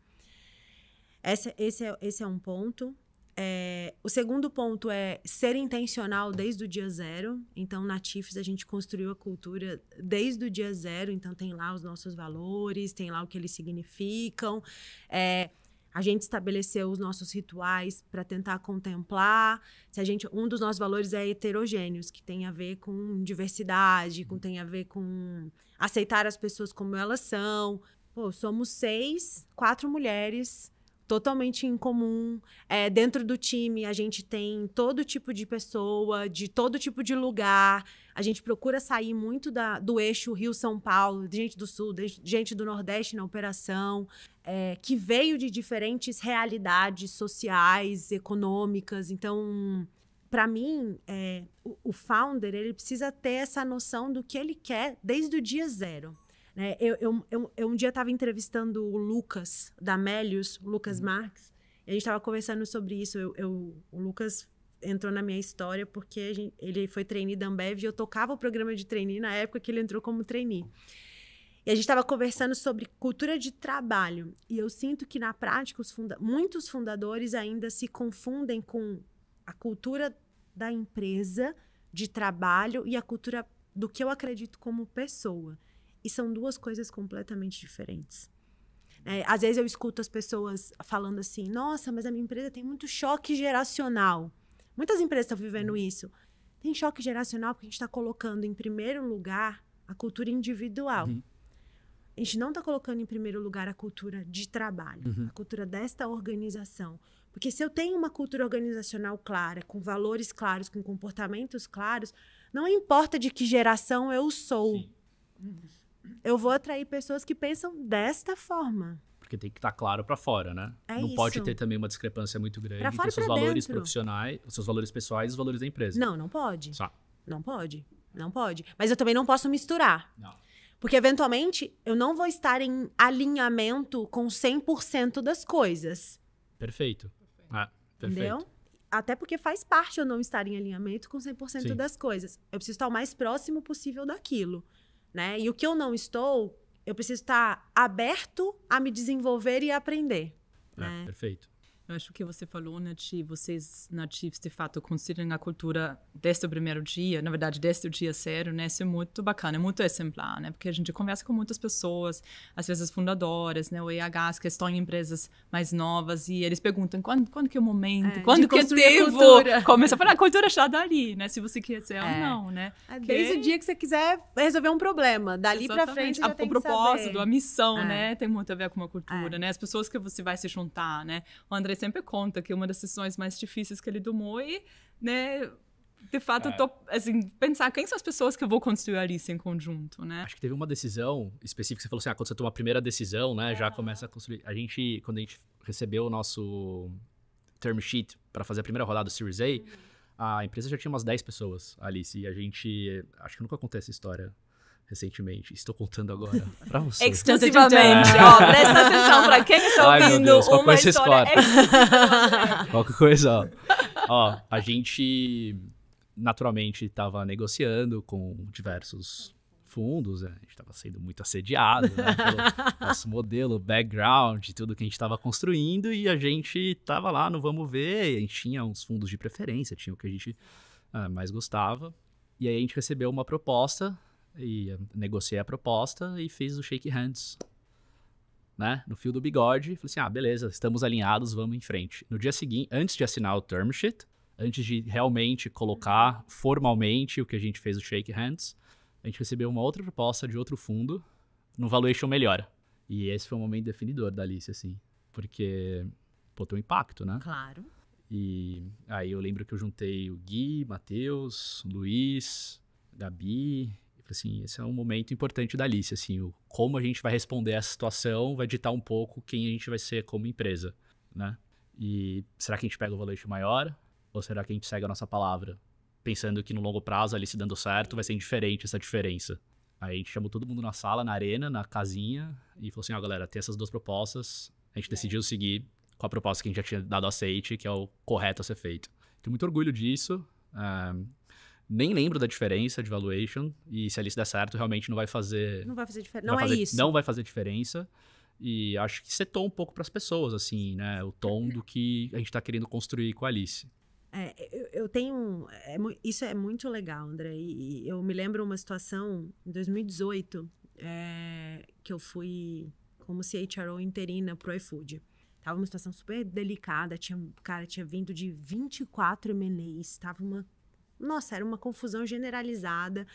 Essa, esse, é, esse é um ponto. É, o segundo ponto é ser intencional desde o dia zero. Então, na TIFES, a gente construiu a cultura desde o dia zero. Então, tem lá os nossos valores, tem lá o que eles significam. É, a gente estabeleceu os nossos rituais para tentar contemplar. Se a gente, um dos nossos valores é heterogêneos, que tem a ver com diversidade, com tem a ver com aceitar as pessoas como elas são. Pô, somos seis, quatro mulheres totalmente incomum. É, dentro do time, a gente tem todo tipo de pessoa, de todo tipo de lugar. A gente procura sair muito da, do eixo Rio-São Paulo, gente do Sul, gente do Nordeste na operação, é, que veio de diferentes realidades sociais, econômicas. Então, para mim, é, o, o founder ele precisa ter essa noção do que ele quer desde o dia zero. Né? Eu, eu, eu, eu, um dia estava entrevistando o Lucas, da Melius, Lucas uhum. Marx, e a gente estava conversando sobre isso. Eu, eu, o Lucas entrou na minha história porque gente, ele foi trainee da Ambev e eu tocava o programa de trainee na época que ele entrou como trainee. E a gente estava conversando sobre cultura de trabalho. E eu sinto que, na prática, funda muitos fundadores ainda se confundem com a cultura da empresa, de trabalho e a cultura do que eu acredito como pessoa. E são duas coisas completamente diferentes. É, às vezes eu escuto as pessoas falando assim: nossa, mas a minha empresa tem muito choque geracional. Muitas empresas estão vivendo uhum. isso. Tem choque geracional porque a gente está colocando em primeiro lugar a cultura individual. Uhum. A gente não está colocando em primeiro lugar a cultura de trabalho, uhum. a cultura desta organização. Porque se eu tenho uma cultura organizacional clara, com valores claros, com comportamentos claros, não importa de que geração eu sou. Sim. Uhum eu vou atrair pessoas que pensam desta forma. Porque tem que estar tá claro para fora, né? É não isso. pode ter também uma discrepância muito grande entre os seus valores dentro. profissionais, os seus valores pessoais e os valores da empresa. Não, não pode. Só. Não pode. Não pode. Mas eu também não posso misturar. Não. Porque, eventualmente, eu não vou estar em alinhamento com 100% das coisas. Perfeito. Perfeito. É, ah, perfeito. Entendeu? Até porque faz parte eu não estar em alinhamento com 100% Sim. das coisas. Eu preciso estar o mais próximo possível daquilo né? E o que eu não estou, eu preciso estar aberto a me desenvolver e aprender. É, né? Perfeito. Eu acho que você falou, né, de vocês nativos de fato consideram a cultura desde o primeiro dia, na verdade desde o dia zero, né? Isso é muito bacana, é muito exemplar, né? Porque a gente conversa com muitas pessoas, às vezes fundadoras, né? Ou EHs que estão em empresas mais novas e eles perguntam quando, quando que é o momento, é, quando que é tempo. Começa a falar, a cultura está dali, né? Se você quiser é. ou não, né? É, desde o dia que você quiser resolver um problema, dali para frente a, já o propósito, a missão, é. né? Tem muito a ver com a cultura, é. né? As pessoas que você vai se juntar, né? O André sempre conta que uma das decisões mais difíceis que ele tomou e, né, de fato, é. tô, assim, pensar quem são as pessoas que eu vou construir a em conjunto, né? Acho que teve uma decisão específica que você falou assim, ah, quando você toma a primeira decisão, né, é. já começa a construir. A gente, quando a gente recebeu o nosso term sheet para fazer a primeira rodada do Series A, uhum. a empresa já tinha umas 10 pessoas, Alice, e a gente, acho que nunca acontece essa história recentemente. Estou contando agora para você. Exclusivamente. É. Ó, presta atenção para quem está Ai, ouvindo Deus, uma história Qualquer coisa, ó. ó, a gente naturalmente estava negociando com diversos fundos, né? a gente estava sendo muito assediado né? pelo nosso modelo, background, tudo que a gente estava construindo e a gente estava lá no vamos ver, a gente tinha uns fundos de preferência, tinha o que a gente ah, mais gostava e aí a gente recebeu uma proposta e negociei a proposta e fiz o shake hands. Né? No fio do bigode, falei assim: ah, beleza, estamos alinhados, vamos em frente. No dia seguinte, antes de assinar o term sheet, antes de realmente colocar formalmente o que a gente fez o shake hands, a gente recebeu uma outra proposta de outro fundo, no valuation melhor. E esse foi o um momento definidor da Alice, assim, porque pô, um impacto, né? Claro. E aí eu lembro que eu juntei o Gui, Matheus, Luiz, Gabi Tipo assim, esse é um momento importante da Alice, assim, o, como a gente vai responder à situação vai ditar um pouco quem a gente vai ser como empresa, né? E será que a gente pega o valor maior ou será que a gente segue a nossa palavra, pensando que no longo prazo a Alice dando certo vai ser indiferente essa diferença? Aí a gente chamou todo mundo na sala, na arena, na casinha e falou assim: ó, oh, galera, tem essas duas propostas, a gente decidiu seguir com a proposta que a gente já tinha dado aceite, que é o correto a ser feito. Tenho muito orgulho disso. Eh, nem lembro da diferença de valuation. E se a lista der certo, realmente não vai fazer. Não vai fazer diferença. Não, não é fazer, isso. Não vai fazer diferença. E acho que setou um pouco para as pessoas, assim, né? O tom do que a gente está querendo construir com a Alice. É, eu, tenho. É, isso é muito legal, André. E, eu me lembro uma situação em 2018 é, que eu fui como CHRO interina pro iFood. Tava uma situação super delicada, tinha, cara tinha vindo de 24 MNEs, tava uma nossa, era uma confusão generalizada.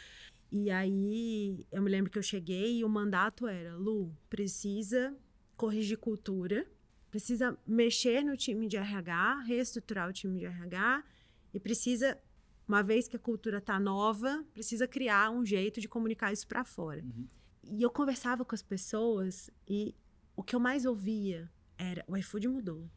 E aí eu me lembro que eu cheguei e o mandato era: Lu, precisa corrigir cultura, precisa mexer no time de RH, reestruturar o time de RH e precisa uma vez que a cultura está nova, precisa criar um jeito de comunicar isso para fora. Uhum. E eu conversava com as pessoas e o que eu mais ouvia era: o iFood mudou.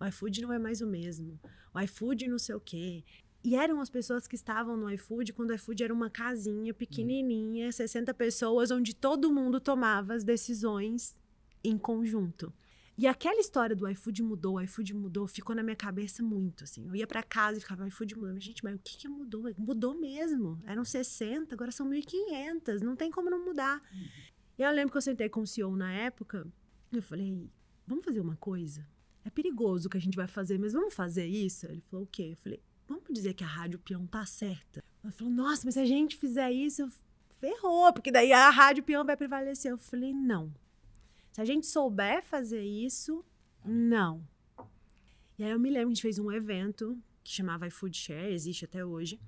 O iFood não é mais o mesmo. O iFood não sei o quê. E eram as pessoas que estavam no iFood, quando o iFood era uma casinha pequenininha, uhum. 60 pessoas, onde todo mundo tomava as decisões em conjunto. E aquela história do iFood mudou, iFood mudou, ficou na minha cabeça muito, assim. Eu ia para casa e ficava, iFood mudou. Mas, gente, mas o que que mudou? Mudou mesmo. Eram 60, agora são 1.500. Não tem como não mudar. E eu lembro que eu sentei com o CEO na época. Eu falei, vamos fazer uma coisa? É perigoso o que a gente vai fazer, mas vamos fazer isso? Ele falou, o quê? Eu falei, vamos dizer que a rádio peão tá certa. Ela falou, nossa, mas se a gente fizer isso, ferrou, porque daí a rádio peão vai prevalecer. Eu falei, não. Se a gente souber fazer isso, não. E aí eu me lembro, a gente fez um evento que chamava iFood Share, existe até hoje.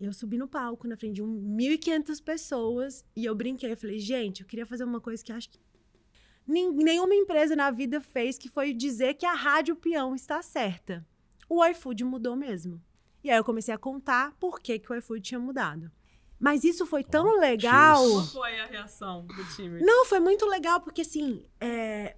Eu subi no palco na frente de 1.500 pessoas e eu brinquei. Eu falei, gente, eu queria fazer uma coisa que acho que nenhuma empresa na vida fez, que foi dizer que a rádio peão está certa. O iFood mudou mesmo. E aí eu comecei a contar por que, que o iFood tinha mudado. Mas isso foi tão oh, legal. Qual foi a reação do time? Não, foi muito legal, porque assim, é...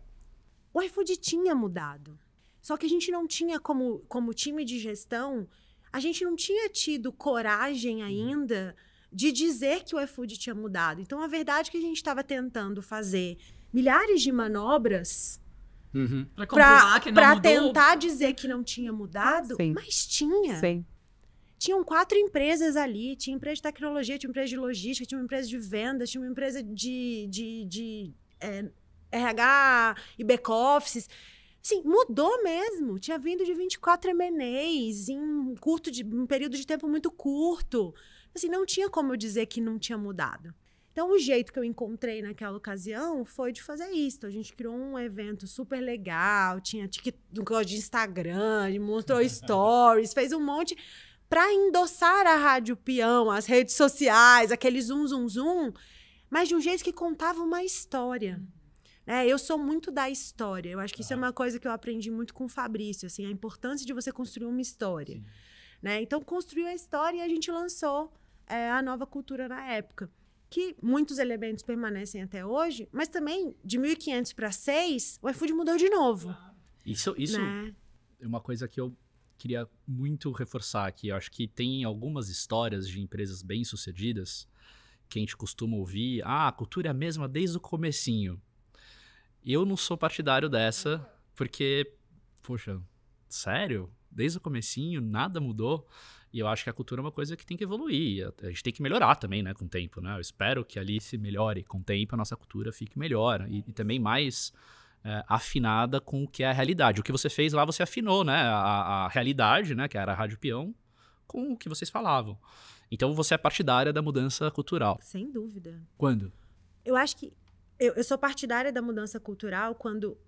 o iFood tinha mudado. Só que a gente não tinha, como, como time de gestão, a gente não tinha tido coragem uhum. ainda de dizer que o iFood tinha mudado. Então, a verdade é que a gente estava tentando fazer milhares de manobras uhum. para tentar dizer que não tinha mudado, mas tinha. Sim tinham quatro empresas ali. Tinha empresa de tecnologia, tinha empresa de logística, tinha uma empresa de vendas, tinha uma empresa de, de, de é, RH e back-offices. Sim, mudou mesmo. Tinha vindo de 24 MNEs em um curto de um período de tempo muito curto. Assim, não tinha como eu dizer que não tinha mudado. Então, o jeito que eu encontrei naquela ocasião foi de fazer isso. A gente criou um evento super legal, tinha TikTok de Instagram, mostrou stories, fez um monte para endossar a rádio peão, as redes sociais, aquele zoom, zoom, zoom, mas de um jeito que contava uma história. É, eu sou muito da história. Eu acho que ah. isso é tá. uma coisa que eu aprendi muito com o Fabrício, assim, a importância de você construir uma história. Né? Então, construiu a história e a gente lançou é, a nova cultura na época. Que muitos elementos permanecem até hoje, mas também, de 1.500 para 6, o iFood mudou de novo. Isso, isso né? é uma coisa que eu queria muito reforçar aqui. Eu acho que tem algumas histórias de empresas bem-sucedidas que a gente costuma ouvir. Ah, a cultura é a mesma desde o comecinho. Eu não sou partidário dessa, porque, poxa, sério? Desde o comecinho nada mudou? E eu acho que a cultura é uma coisa que tem que evoluir. A gente tem que melhorar também, né, com o tempo, né? Eu espero que ali se melhore com o tempo, a nossa cultura fique melhor e, e também mais é, afinada com o que é a realidade. O que você fez lá, você afinou, né? A, a realidade, né? Que era a Rádio Peão, com o que vocês falavam. Então você é partidária da mudança cultural. Sem dúvida. Quando? Eu acho que. Eu, eu sou partidária da mudança cultural quando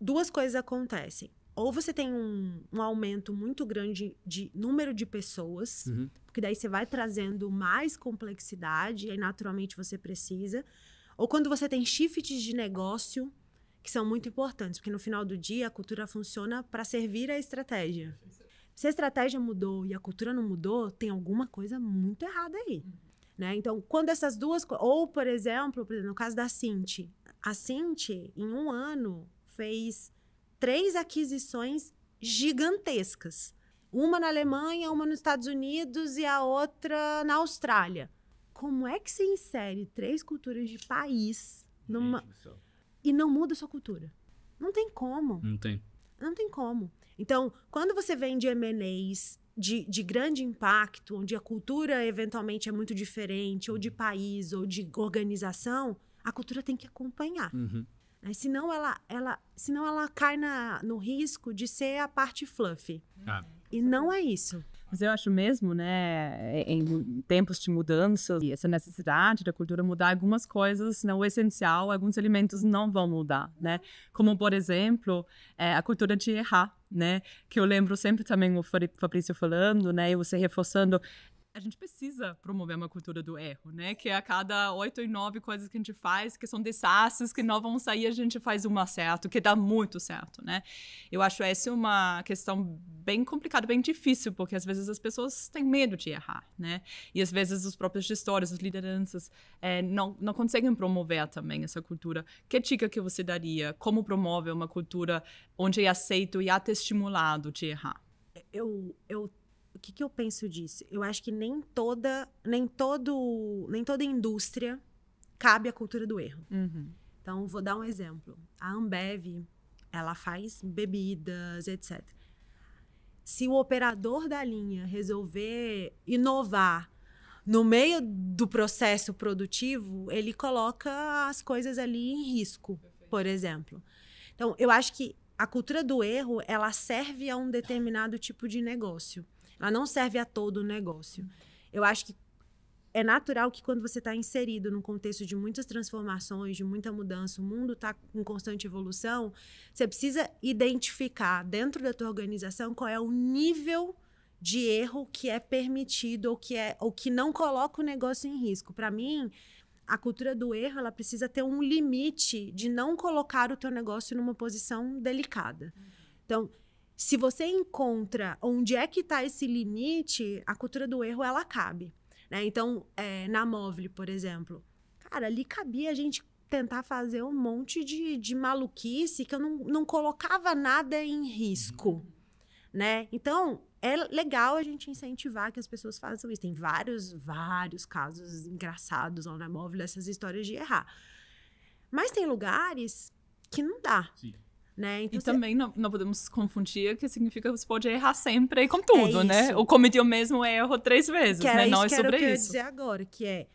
duas coisas acontecem. Ou você tem um, um aumento muito grande de número de pessoas, uhum. porque daí você vai trazendo mais complexidade, e aí naturalmente você precisa. Ou quando você tem shifts de negócio, que são muito importantes, porque no final do dia a cultura funciona para servir a estratégia. Se a estratégia mudou e a cultura não mudou, tem alguma coisa muito errada aí. Né? Então, quando essas duas. Ou, por exemplo, no caso da Cinti. A Cinti, em um ano, fez três aquisições gigantescas. Uma na Alemanha, uma nos Estados Unidos e a outra na Austrália. Como é que se insere três culturas de país numa e não muda a sua cultura. Não tem como. Não tem. Não tem como. Então, quando você vem de MNEs de, de grande impacto, onde a cultura eventualmente é muito diferente, ou de país, ou de organização, a cultura tem que acompanhar. Uhum. Né? Senão, ela, ela, senão ela cai na, no risco de ser a parte fluff. Ah. E não é isso. Mas eu acho mesmo, né, em tempos de mudança e essa necessidade da cultura mudar algumas coisas, né, o essencial, alguns elementos não vão mudar, né? Como, por exemplo, é, a cultura de errar, né? Que eu lembro sempre também o Fabrício falando, né? E você reforçando a gente precisa promover uma cultura do erro, né? Que é a cada oito e nove coisas que a gente faz, que são desastres, que não vão sair, a gente faz uma certo, que dá muito certo, né? Eu acho essa uma questão bem complicada, bem difícil, porque às vezes as pessoas têm medo de errar, né? E às vezes os próprios gestores, as lideranças, é, não, não conseguem promover também essa cultura. Que dica que você daria? Como promover uma cultura onde é aceito e até estimulado de errar? Eu, eu que, que eu penso disso? Eu acho que nem toda, nem todo, nem toda indústria cabe a cultura do erro. Uhum. Então, vou dar um exemplo. A Ambev, ela faz bebidas, etc. Se o operador da linha resolver inovar no meio do processo produtivo, ele coloca as coisas ali em risco, por exemplo. Então, eu acho que a cultura do erro, ela serve a um determinado tipo de negócio. Ela não serve a todo o negócio. Eu acho que é natural que quando você está inserido num contexto de muitas transformações, de muita mudança, o mundo está em constante evolução, você precisa identificar dentro da tua organização qual é o nível de erro que é permitido ou que é ou que não coloca o negócio em risco. Para mim, a cultura do erro ela precisa ter um limite de não colocar o teu negócio numa posição delicada. Então, se você encontra onde é que está esse limite, a cultura do erro ela cabe. Né? Então, é, na Móvel, por exemplo, cara, ali cabia a gente tentar fazer um monte de, de maluquice que eu não, não colocava nada em risco. Uhum. Né? Então, é legal a gente incentivar que as pessoas façam isso. Tem vários, vários casos engraçados lá na Móvel, essas histórias de errar. Mas tem lugares que não dá. Sim. Né? Então, e também não, não, podemos confundir, que significa que você pode errar sempre e com tudo, é né? Ou cometer o mesmo erro três vezes, que né? Isso, não é sobre que isso. eu ia dizer agora, que é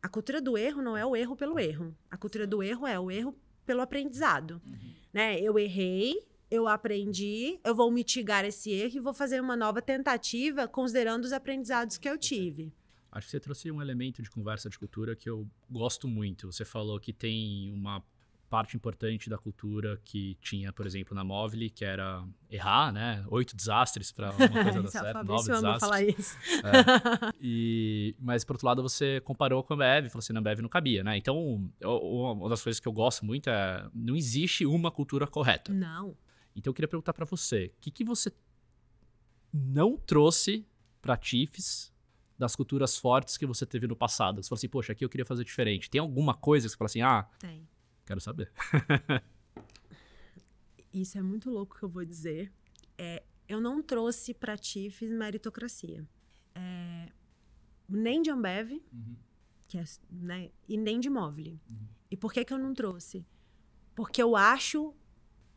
a cultura do erro não é o erro pelo erro. A cultura do erro é o erro pelo aprendizado. Uhum. Né? Eu errei, eu aprendi, eu vou mitigar esse erro e vou fazer uma nova tentativa considerando os aprendizados que eu tive. Acho que você trouxe um elemento de conversa de cultura que eu gosto muito. Você falou que tem uma parte importante da cultura que tinha, por exemplo, na Mobile, que era errar, né? Oito desastres para uma coisa dar é certo, nove desastres. falar isso. É. E, mas, por outro lado, você comparou com a Ambev, falou assim, a Ambev não cabia, né? Então, uma das coisas que eu gosto muito é, não existe uma cultura correta. Não. Então, eu queria perguntar para você, o que, que você não trouxe para TIFs das culturas fortes que você teve no passado? Você falou assim, poxa, aqui eu queria fazer diferente. Tem alguma coisa que você fala assim, ah... Tem Quero saber. Isso é muito louco que eu vou dizer. É, eu não trouxe para Tiffes meritocracia. É, nem de Ambev, uhum. que é, né, e nem de Móvel. Uhum. E por que, que eu não trouxe? Porque eu acho.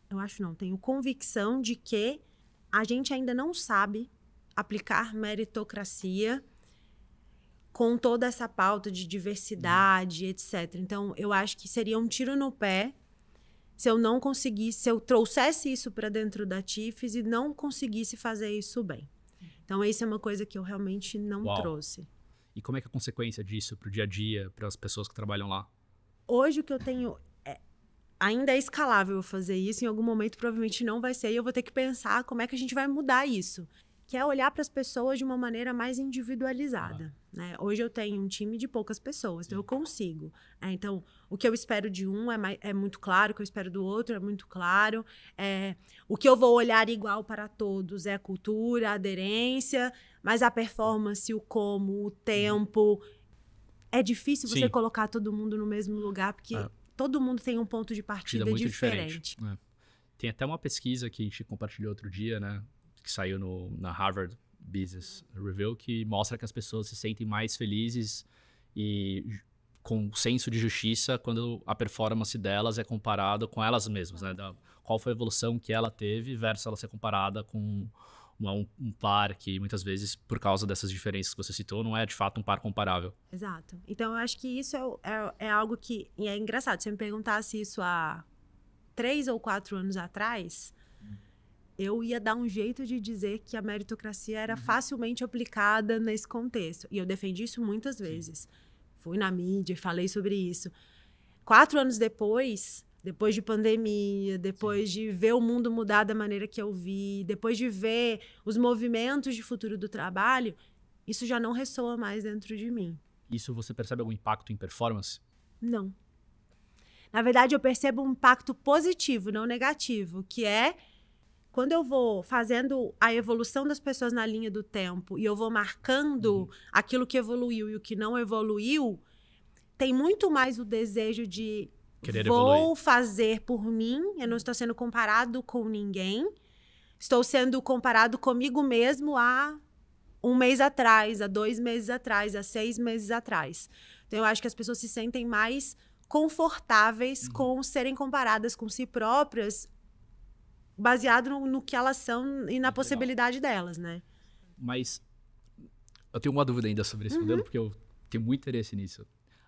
Eu acho não, tenho convicção de que a gente ainda não sabe aplicar meritocracia com toda essa pauta de diversidade, uhum. etc. Então, eu acho que seria um tiro no pé se eu não conseguisse, se eu trouxesse isso para dentro da TIFES e não conseguisse fazer isso bem. Então, isso é uma coisa que eu realmente não Uau. trouxe. E como é que é a consequência disso para o dia a dia, para as pessoas que trabalham lá? Hoje o que eu tenho é, ainda é escalável fazer isso. Em algum momento provavelmente não vai ser. E eu vou ter que pensar como é que a gente vai mudar isso que é olhar para as pessoas de uma maneira mais individualizada. Ah. Né? Hoje eu tenho um time de poucas pessoas, então eu consigo. É, então, o que eu espero de um é, mais, é, muito claro, o que eu espero do outro é muito claro. É, o que eu vou olhar igual para todos é a cultura, a aderência, mas a performance, o como, o uhum. tempo. É difícil Sim. você colocar todo mundo no mesmo lugar, porque ah. todo mundo tem um ponto de partida, partida diferente. diferente. Né? Tem até uma pesquisa que a gente compartilhou outro dia, né? que saiu no, na Harvard Business Review, que mostra que as pessoas se sentem mais felizes e com senso de justiça quando a performance delas é comparada com elas mesmas, né? Da, qual foi a evolução que ela teve versus ela ser comparada com uma, um, um par que muitas vezes, por causa dessas diferenças que você citou, não é de fato um par comparável. Exato. Então, eu acho que isso é, é, é algo que... E é engraçado, se eu me perguntasse isso há três ou quatro anos atrás eu ia dar um jeito de dizer que a meritocracia era uhum. facilmente aplicada nesse contexto. E eu defendi isso muitas vezes. Sim. Fui na mídia, falei sobre isso. Quatro anos depois, depois de pandemia, depois Sim. de ver o mundo mudar da maneira que eu vi, depois de ver os movimentos de futuro do trabalho, isso já não ressoa mais dentro de mim. Isso você percebe algum impacto em performance? Não. Na verdade, eu percebo um impacto positivo, não negativo, que é quando eu vou fazendo a evolução das pessoas na linha do tempo e eu vou marcando uhum. aquilo que evoluiu e o que não evoluiu, tem muito mais o desejo de Querer vou evoluir. fazer por mim, eu não estou sendo comparado com ninguém, estou sendo comparado comigo mesmo há um mês atrás, há dois meses atrás, há seis meses atrás. Então eu acho que as pessoas se sentem mais confortáveis uhum. com serem comparadas com si próprias baseado no, no que elas são e na Legal. possibilidade delas, né? Mas eu tenho uma dúvida ainda sobre esse uhum. modelo, porque eu tenho muito interesse nisso.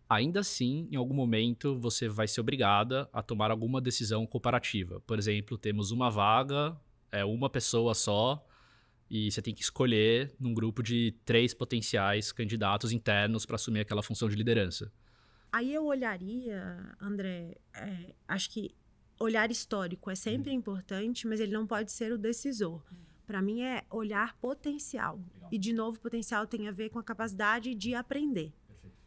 Ainda assim, em algum momento, você vai ser obrigada a tomar alguma decisão comparativa. Por exemplo, temos uma vaga, é uma pessoa só, e você tem que escolher num grupo de três potenciais candidatos internos para assumir aquela função de liderança. Aí eu olharia, André, é, acho que olhar histórico é sempre uhum. importante, mas ele não pode ser o decisor. Uhum. Para mim é olhar potencial. Legal. E de novo, potencial tem a ver com a capacidade de aprender. Perfeito.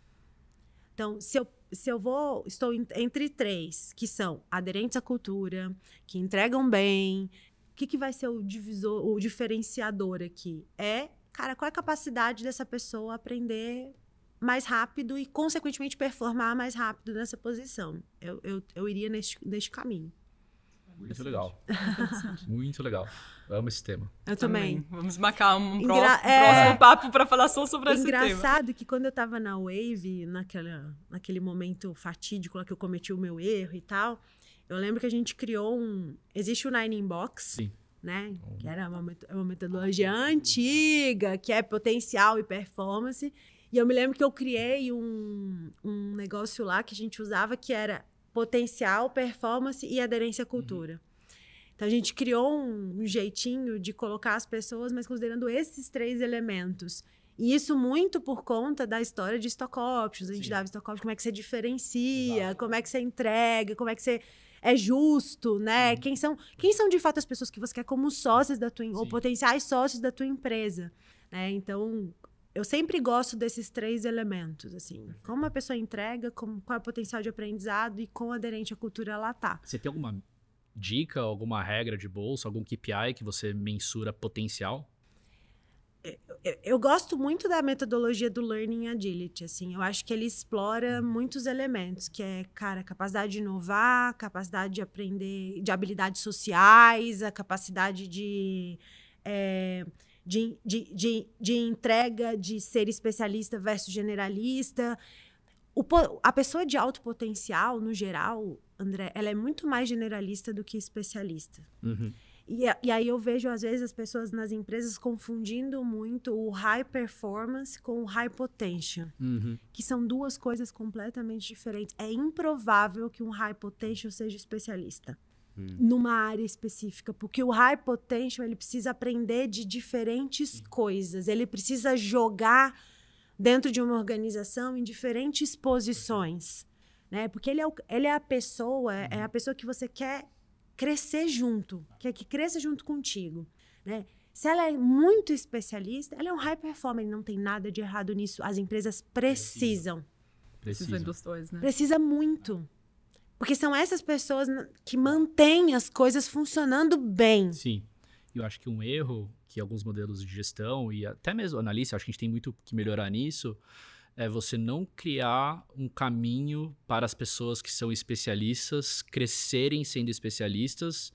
Então, se eu, se eu vou, estou entre três que são aderentes à cultura, que entregam bem, o que, que vai ser o divisor, o diferenciador aqui? É, cara, qual é a capacidade dessa pessoa aprender mais rápido e, consequentemente, performar mais rápido nessa posição. Eu, eu, eu iria neste, neste caminho. Muito legal. Muito legal. Eu amo esse tema. Eu também. também. Vamos marcar um, Engra é... próximo papo para falar só sobre esse Engraçado tema. Engraçado que quando eu estava na Wave, naquela, naquele momento fatídico lá que eu cometi o meu erro e tal, eu lembro que a gente criou um. Existe o Nine Inbox. Sim. Né? Uhum. Que era uma metodologia antiga, que é potencial e performance. E eu me lembro que eu criei um, um negócio lá que a gente usava que era potencial, performance e aderência à uhum. cultura. Uhum. Então a gente criou um, um, jeitinho de colocar as pessoas, mas considerando esses três elementos. E isso muito por conta da história de Stock Options. A gente Sim. dava Stock Options, como é que você diferencia, Exato. como é que você entrega, como é que você é justo, né? Uhum. Quem, são, quem são de fato as pessoas que você quer como sócios da tua, Sim. ou potenciais sócios da tua empresa. Né? Então, eu sempre gosto desses três elementos, assim. Uhum. Como a pessoa entrega, com qual é o potencial de aprendizado e quão aderente à cultura ela tá. Você tem alguma dica, alguma regra de bolsa, algum KPI que você mensura potencial? É, eu, eu gosto muito da metodologia do Learning Agility, assim. Eu acho que ele explora uhum. muitos elementos, que é, cara, capacidade de inovar, capacidade de aprender, de habilidades sociais, a capacidade de... É, de, de, de, de entrega, de ser especialista versus generalista. O, a pessoa de alto potencial, no geral, André, ela é muito mais generalista do que especialista. Uhum. E, e, aí eu vejo, às vezes, as pessoas nas empresas confundindo muito o high performance com o high potential, uhum. que são duas coisas completamente diferentes. É improvável que um high potential seja especialista. Hum. numa área específica, porque o high potential ele precisa aprender de diferentes coisas, ele precisa jogar dentro de uma organização em diferentes posições, né? Porque ele é, o, ele é a pessoa, é, é a uhum. pessoa que você quer crescer junto, quer que cresça junto contigo, né? Se ela é muito especialista, ela é um high performer, não tem nada de errado nisso. As empresas precisam. Precisam, precisam dos dois, né? Precisa muito. Porque são essas pessoas que mantêm as coisas funcionando bem. Sim. Eu acho que um erro que alguns modelos de gestão e até mesmo analista, acho que a gente tem muito que melhorar nisso, é você não criar um caminho para as pessoas que são especialistas crescerem sendo especialistas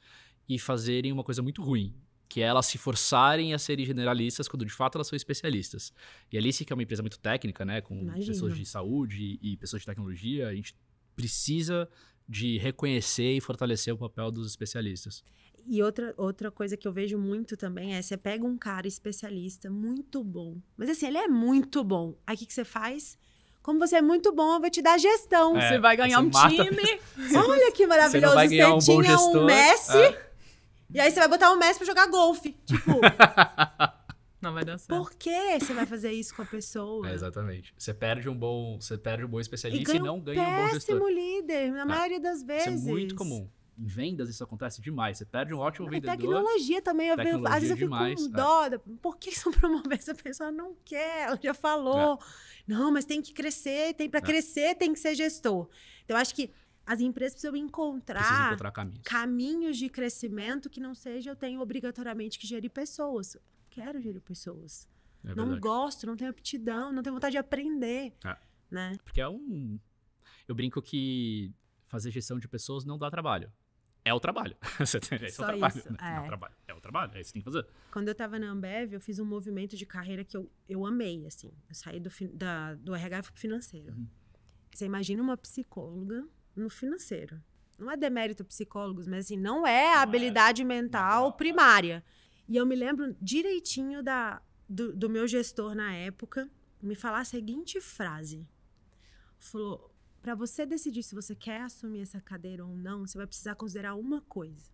e fazerem uma coisa muito ruim, que é elas se forçarem a serem generalistas quando de fato elas são especialistas. E a Alice, que é uma empresa muito técnica, né, com Imagina. pessoas de saúde e pessoas de tecnologia, a gente precisa de reconhecer e fortalecer o papel dos especialistas. E outra, outra coisa que eu vejo muito também é: você pega um cara especialista muito bom, mas assim, ele é muito bom. Aí o que, que você faz? Como você é muito bom, eu vou te dar gestão. É, você vai ganhar um time. Olha que maravilhoso. Você, você um tinha um Messi. Ah. E aí você vai botar o Messi pra jogar golfe. Tipo, Não vai dar certo. Por que você vai fazer isso com a pessoa? É, exatamente. Você perde um bom, você perde um bom especialista e, e não ganha um bom gestor. péssimo líder, na ah, maioria das vezes. Isso é muito comum. Em vendas isso acontece demais. Você perde um ótimo vendedor. vendedor. Tecnologia também. Eu tecnologia vejo, às vezes eu demais, fico com é. dó. Por que isso promover essa pessoa? Não quer, ela já falou. É. Não, mas tem que crescer. Tem para crescer tem que ser gestor. Então, acho que as empresas precisam encontrar, encontrar caminhos. caminhos de crescimento que não seja eu tenho obrigatoriamente que gerir pessoas quero gerir pessoas. É não gosto, não tenho aptidão, não tenho vontade de aprender. Ah, né? Porque é um. Eu brinco que fazer gestão de pessoas não dá trabalho. É o trabalho. Esse Só é o trabalho. Isso, né? é. Não, é. trabalho. É o trabalho, é isso que tem que fazer. Quando eu tava na Ambev, eu fiz um movimento de carreira que eu, eu amei, assim. Eu saí do, da, do RH pro financeiro. Uhum. Você imagina uma psicóloga no financeiro. Não é demérito psicólogos, mas assim, não é não é. habilidade é, mental não, não, primária. E eu me lembro direitinho da, do, do meu gestor na época me falar a seguinte frase. Falou, para você decidir se você quer assumir essa cadeira ou não, você vai precisar considerar uma coisa.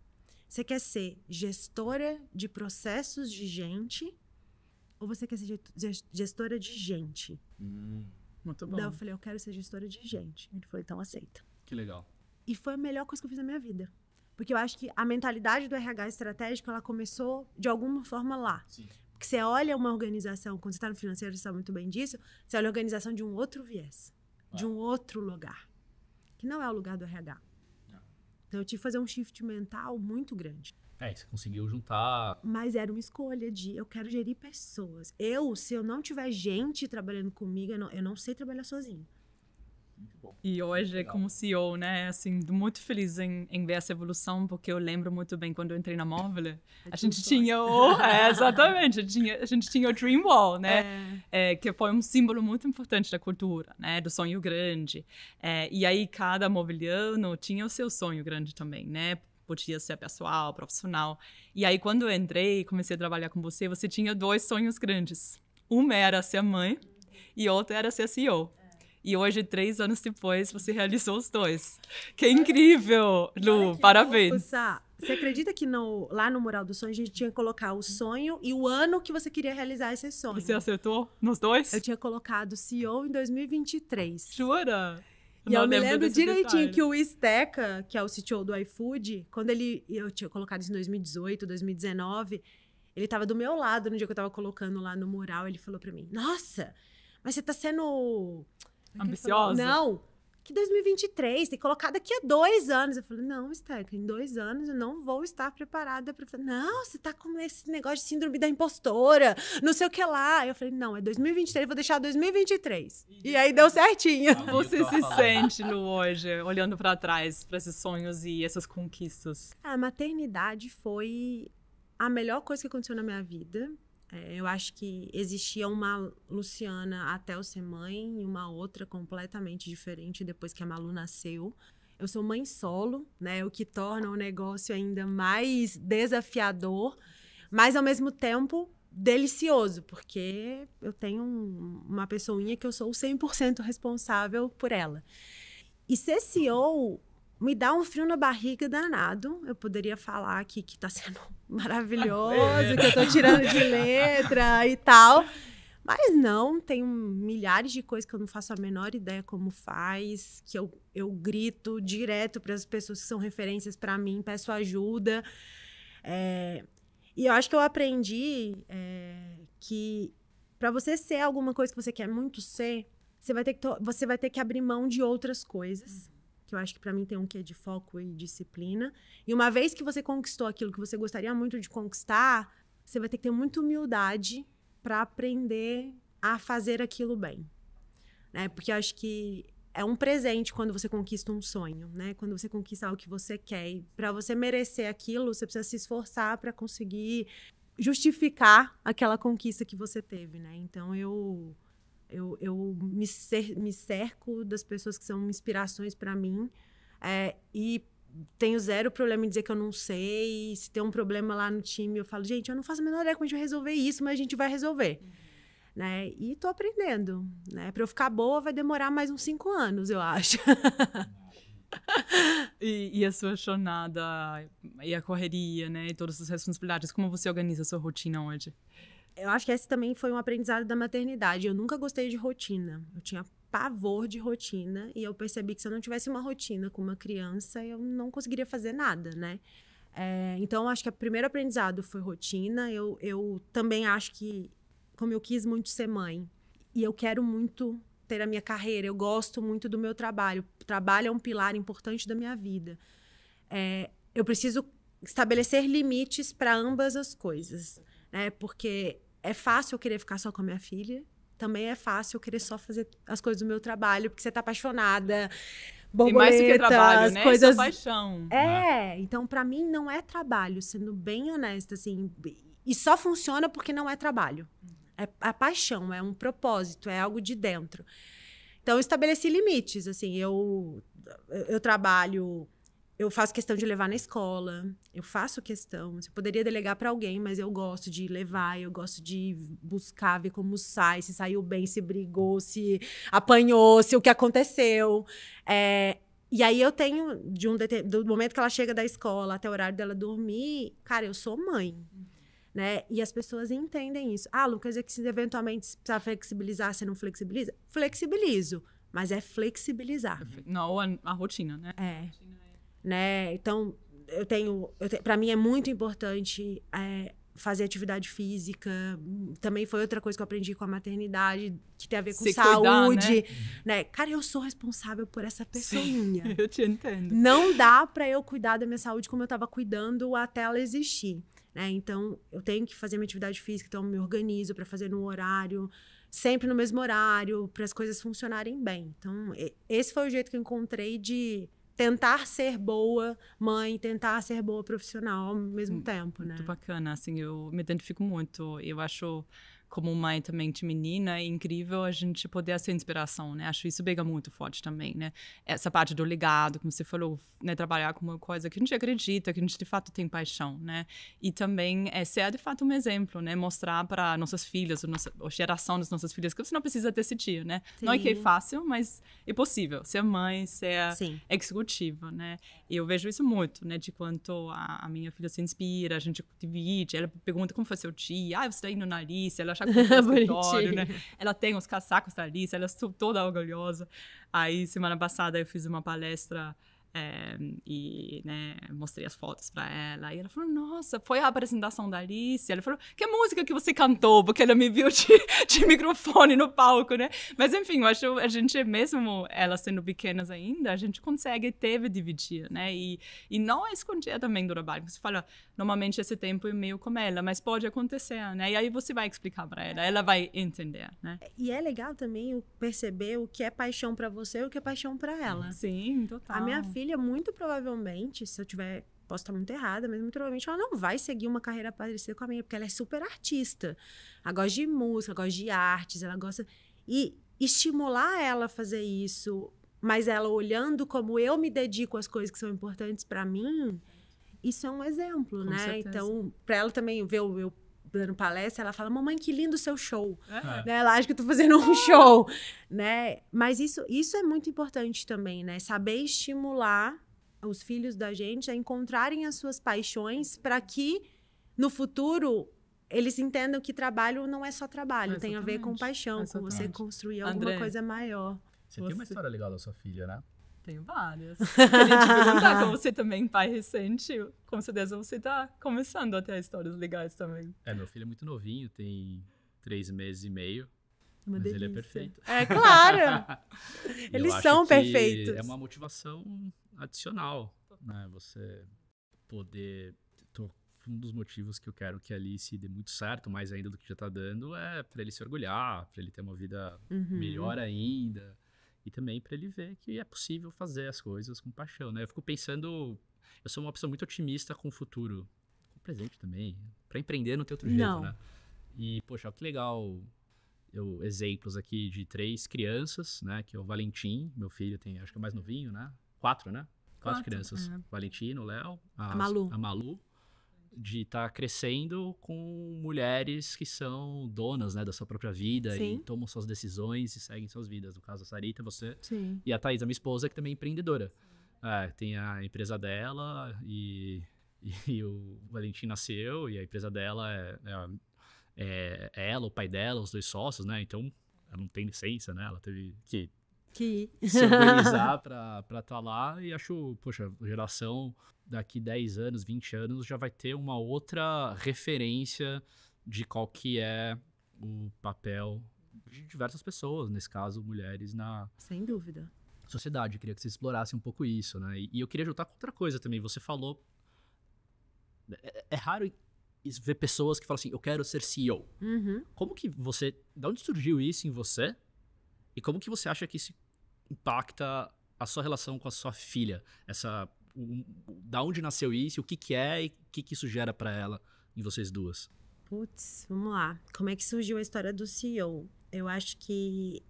Você quer ser gestora de processos de gente ou você quer ser gestora de gente? Hum, muito bom. Daí eu falei, eu quero ser gestora de gente. Ele falou, então aceita. Que legal. E foi a melhor coisa que eu fiz na minha vida. Porque eu acho que a mentalidade do RH estratégico, ela começou de alguma forma lá. Sim. Porque você olha uma organização, quando você está no financeiro, você sabe muito bem disso, você olha a organização de um outro viés, ah. de um outro lugar, que não é o lugar do RH. Ah. Então eu tive que fazer um shift mental muito grande. É, você conseguiu juntar. Mas era uma escolha de eu quero gerir pessoas. Eu, se eu não tiver gente trabalhando comigo, eu não, eu não sei trabalhar sozinho. Muito bom. E hoje, Legal. como CEO, né, assim, muito feliz em, em, ver essa evolução, porque eu lembro muito bem quando eu entrei na Móvel, é a gente tinha o... É, exatamente, a gente tinha, a gente tinha o Dream Wall, né, é. é que foi um símbolo muito importante da cultura, né, do sonho grande. É, e aí, cada mobiliano tinha o seu sonho grande também, né, podia ser pessoal, profissional. E aí, quando eu entrei e comecei a trabalhar com você, você tinha dois sonhos grandes. Uma era ser mãe e outra era ser CEO. E hoje, três anos depois, você realizou os dois. Que é incrível, Lu! Que parabéns! Você acredita que no, lá no Mural do Sonho a gente tinha que colocar o sonho e o ano que você queria realizar esse sonho? Você acertou nos dois? Eu tinha colocado CEO em 2023. Jura? E Não eu lembro me lembro direitinho detalhe. que o Esteca, que é o CTO do iFood, quando ele. Eu tinha colocado isso em 2018, 2019. Ele estava do meu lado no dia que eu estava colocando lá no mural. Ele falou para mim: Nossa, mas você está sendo ambiciosa? Não, que 2023, tem que colocar daqui a dois anos. Eu falei, não, Steca, em dois anos eu não vou estar preparada para. Não, você tá com esse negócio de síndrome da impostora, não sei o que lá. Eu falei, não, é 2023, vou deixar 2023. E, aí deu certinho. Você se sente, Lu, hoje, olhando para trás, para esses sonhos e essas conquistas? A maternidade foi a melhor coisa que aconteceu na minha vida é, eu acho que existia uma Luciana até eu ser mãe e uma outra completamente diferente depois que a Malu nasceu. Eu sou mãe solo, né? O que torna o negócio ainda mais desafiador, mas ao mesmo tempo delicioso, porque eu tenho um, uma pessoinha que eu sou 100% responsável por ela. E ser CEO me dá um frio na barriga danado. Eu poderia falar aqui que tá sendo maravilhoso, que eu tô tirando de letra e tal. Mas não, tem milhares de coisas que eu não faço a menor ideia como faz, que eu, eu grito direto para as pessoas que são referências para mim, peço ajuda. É, e eu acho que eu aprendi é, que para você ser alguma coisa que você quer muito ser, você vai ter que, você vai ter que abrir mão de outras coisas. Uhum que eu acho que para mim tem um quê de foco e disciplina. E uma vez que você conquistou aquilo que você gostaria muito de conquistar, você vai ter que ter muita humildade para aprender a fazer aquilo bem. Né? Porque eu acho que é um presente quando você conquista um sonho, né? Quando você conquista algo que você quer. E para você merecer aquilo, você precisa se esforçar para conseguir justificar aquela conquista que você teve, né? Então eu eu, eu me, cer me cerco das pessoas que são inspirações para mim é, e tenho zero problema em dizer que eu não sei. se tem um problema lá no time, eu falo, gente, eu não faço a menor ideia como a gente vai resolver isso, mas a gente vai resolver. Uhum. Né? E tô aprendendo. Né? Para eu ficar boa, vai demorar mais uns cinco anos, eu acho. e, e, a sua jornada, e a correria, né? E todas as responsabilidades. Como você organiza a sua rotina hoje? eu acho que esse também foi um aprendizado da maternidade. Eu nunca gostei de rotina. Eu tinha pavor de rotina e eu percebi que se eu não tivesse uma rotina com uma criança, eu não conseguiria fazer nada, né? É, então, acho que o primeiro aprendizado foi rotina. Eu, eu também acho que, como eu quis muito ser mãe, e eu quero muito ter a minha carreira, eu gosto muito do meu trabalho. O trabalho é um pilar importante da minha vida. É, eu preciso estabelecer limites para ambas as coisas, né? Porque é fácil eu querer ficar só com a minha filha. Também é fácil eu querer só fazer as coisas do meu trabalho, porque você tá apaixonada. Borboleta, e mais do que trabalho, né? Coisas... Isso é paixão. É, ah. então para mim não é trabalho, sendo bem honesta, assim. E só funciona porque não é trabalho. É a paixão, é um propósito, é algo de dentro. Então, eu estabeleci limites, assim. Eu, eu trabalho eu faço questão de levar na escola, eu faço questão. Eu poderia delegar para alguém, mas eu gosto de levar, eu gosto de buscar, ver como sai, se saiu bem, se brigou, se apanhou, se o que aconteceu. É, e aí eu tenho, de um do momento que ela chega da escola até o horário dela dormir, cara, eu sou mãe. Né? E as pessoas entendem isso. Ah, Lucas, é que se eventualmente precisar flexibilizar, você não flexibiliza? Flexibilizo, mas é flexibilizar. Não, a, a rotina, né? É. A rotina né? Então, eu tenho, eu para mim é muito importante é, fazer atividade física. Também foi outra coisa que eu aprendi com a maternidade, que tem a ver com Se saúde, cuidar, né? Uhum. né? Cara, eu sou responsável por essa pessoinha. Sim, eu te entendo. Não dá para eu cuidar da minha saúde como eu tava cuidando até ela existir, né? Então, eu tenho que fazer minha atividade física, então eu me organizo para fazer no horário, sempre no mesmo horário, para as coisas funcionarem bem. Então, esse foi o jeito que eu encontrei de tentar ser boa mãe, tentar ser boa profissional ao mesmo hum, muito tempo, né? Muito bacana, assim, eu me identifico muito. Eu acho como mãe também de menina, é incrível a gente poder ser inspiração, né? Acho isso pega muito forte também, né? Essa parte do legado, como você falou, né? Trabalhar com uma coisa que a gente acredita, que a gente de fato tem paixão, né? E também é ser de fato um exemplo, né? Mostrar para nossas filhas, nossa, a geração das nossas filhas, que você não precisa decidir, né? Sim. Não é que é fácil, mas é possível. Ser mãe, ser Sim. executiva, né? E eu vejo isso muito, né? De quanto a, a minha filha se inspira, a gente divide, ela pergunta como foi seu dia, ah, você tá indo na lista ela encaixar né? Ela tem uns casacos da tá Alice, ela é toda orgulhosa. Aí, semana passada, eu fiz uma palestra é, e né, mostrei as fotos para ela. E ela falou: Nossa, foi a apresentação da Alice. Ela falou: Que música que você cantou? Porque ela me viu de, de microfone no palco, né? Mas enfim, eu acho a gente, mesmo elas sendo pequenas ainda, a gente consegue, teve dividir, né? E, e não é esconder também do trabalho. Você fala: Normalmente esse tempo é meio como ela, mas pode acontecer, né? E aí você vai explicar para ela, ela vai entender, né? E é legal também perceber o que é paixão para você e o que é paixão para ela. Sim, total. A minha filha filha, muito provavelmente, se eu tiver posso estar muito errada, mas muito provavelmente ela não vai seguir uma carreira parecida com a minha, porque ela é super artista. Ela gosta de música, gosta de artes, ela gosta. E estimular ela a fazer isso, mas ela olhando como eu me dedico às coisas que são importantes para mim, isso é um exemplo, com né? Certeza. Então, para ela também ver o meu dando palestra, ela fala: "Mamãe, que lindo o seu show". É. Né? Ela acha que eu tô fazendo um é. show, né? Mas isso isso é muito importante também, né? Saber estimular os filhos da gente a encontrarem as suas paixões para que no futuro eles entendam que trabalho não é só trabalho, Exatamente. tem a ver com paixão, Exatamente. com você construir alguma André, coisa maior. Você, você tem uma história legal da sua filha, né? Tenho várias. Queria te perguntar como você também, pai recente, com certeza você está começando a ter histórias legais também. É, meu filho é muito novinho, tem três meses e meio. Uma mas delícia. ele é perfeito. É claro! Eles são perfeitos. É uma motivação adicional, né? Você poder. um dos motivos que eu quero que a Alice dê muito certo, mais ainda do que já está dando, é para ele se orgulhar, para ele ter uma vida uhum. melhor ainda e também para ele ver que é possível fazer as coisas com paixão, né? Eu fico pensando, eu sou uma pessoa muito otimista com o futuro, com o presente também. Para empreender não tem outro jeito, não. né? E poxa, que legal. Eu exemplos aqui de três crianças, né, que é o Valentim, meu filho tem, acho que é mais novinho, né? Quatro, né? Quatro, Quatro crianças. É. Valentino, Léo, a, a Malu. A Malu de estar tá crescendo com mulheres que são donas né, da sua própria vida Sim. e tomam suas decisões e seguem suas vidas. No caso, a Sarita, você Sim. e a Thaís, a minha esposa, que também é empreendedora. É, tem a empresa dela e, e, o Valentim nasceu e a empresa dela é, é, é, é ela, o pai dela, os dois sócios, né? Então, ela não tem licença, né? Ela teve que que se organizar para estar tá lá. E acho, poxa, geração daqui 10 anos, 20 anos, já vai ter uma outra referência de qual que é o papel de diversas pessoas, nesse caso, mulheres na... Sem dúvida. Sociedade, eu queria que você explorasse um pouco isso, né? E, e eu queria juntar com outra coisa também. Você falou... É, é, é raro ver pessoas que falam assim, eu quero ser CEO. Uhum. Como que você... De onde surgiu isso em você? E como que você acha que isso impacta a sua relação com a sua filha? Essa, um, da onde nasceu isso? O que que é e o que que isso gera para ela em vocês duas? Putz, vamos lá. Como é que surgiu a história do CEO? Eu acho que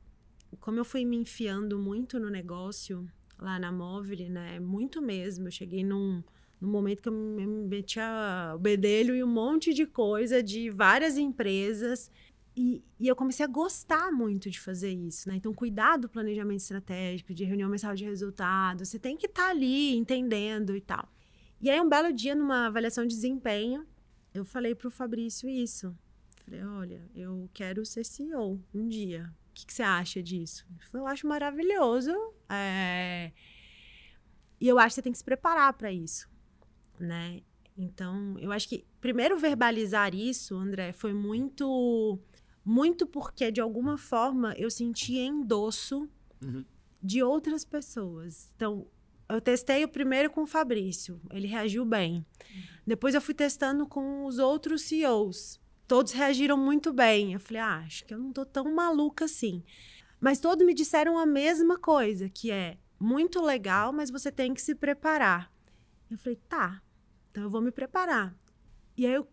como eu fui me enfiando muito no negócio lá na Móvel, né? Muito mesmo. Eu cheguei num, num momento que eu me metia o bedelho e um monte de coisa de várias empresas. E, e, eu comecei a gostar muito de fazer isso, né? Então, cuidar do planejamento estratégico, de reunião mensal de resultado, você tem que estar tá ali entendendo e tal. E aí, um belo dia, numa avaliação de desempenho, eu falei para o Fabrício isso. Falei, olha, eu quero ser CEO um dia. O que, que você acha disso? Ele falou, eu acho maravilhoso. É... E eu acho que você tem que se preparar para isso, né? Então, eu acho que primeiro verbalizar isso, André, foi muito muito porque, de alguma forma, eu sentia endosso uhum. de outras pessoas. Então, eu testei o primeiro com o Fabrício, ele reagiu bem. Depois eu fui testando com os outros CEOs. Todos reagiram muito bem. Eu falei, ah, acho que eu não tô tão maluca assim. Mas todos me disseram a mesma coisa, que é muito legal, mas você tem que se preparar. Eu falei, tá, então eu vou me preparar. E aí eu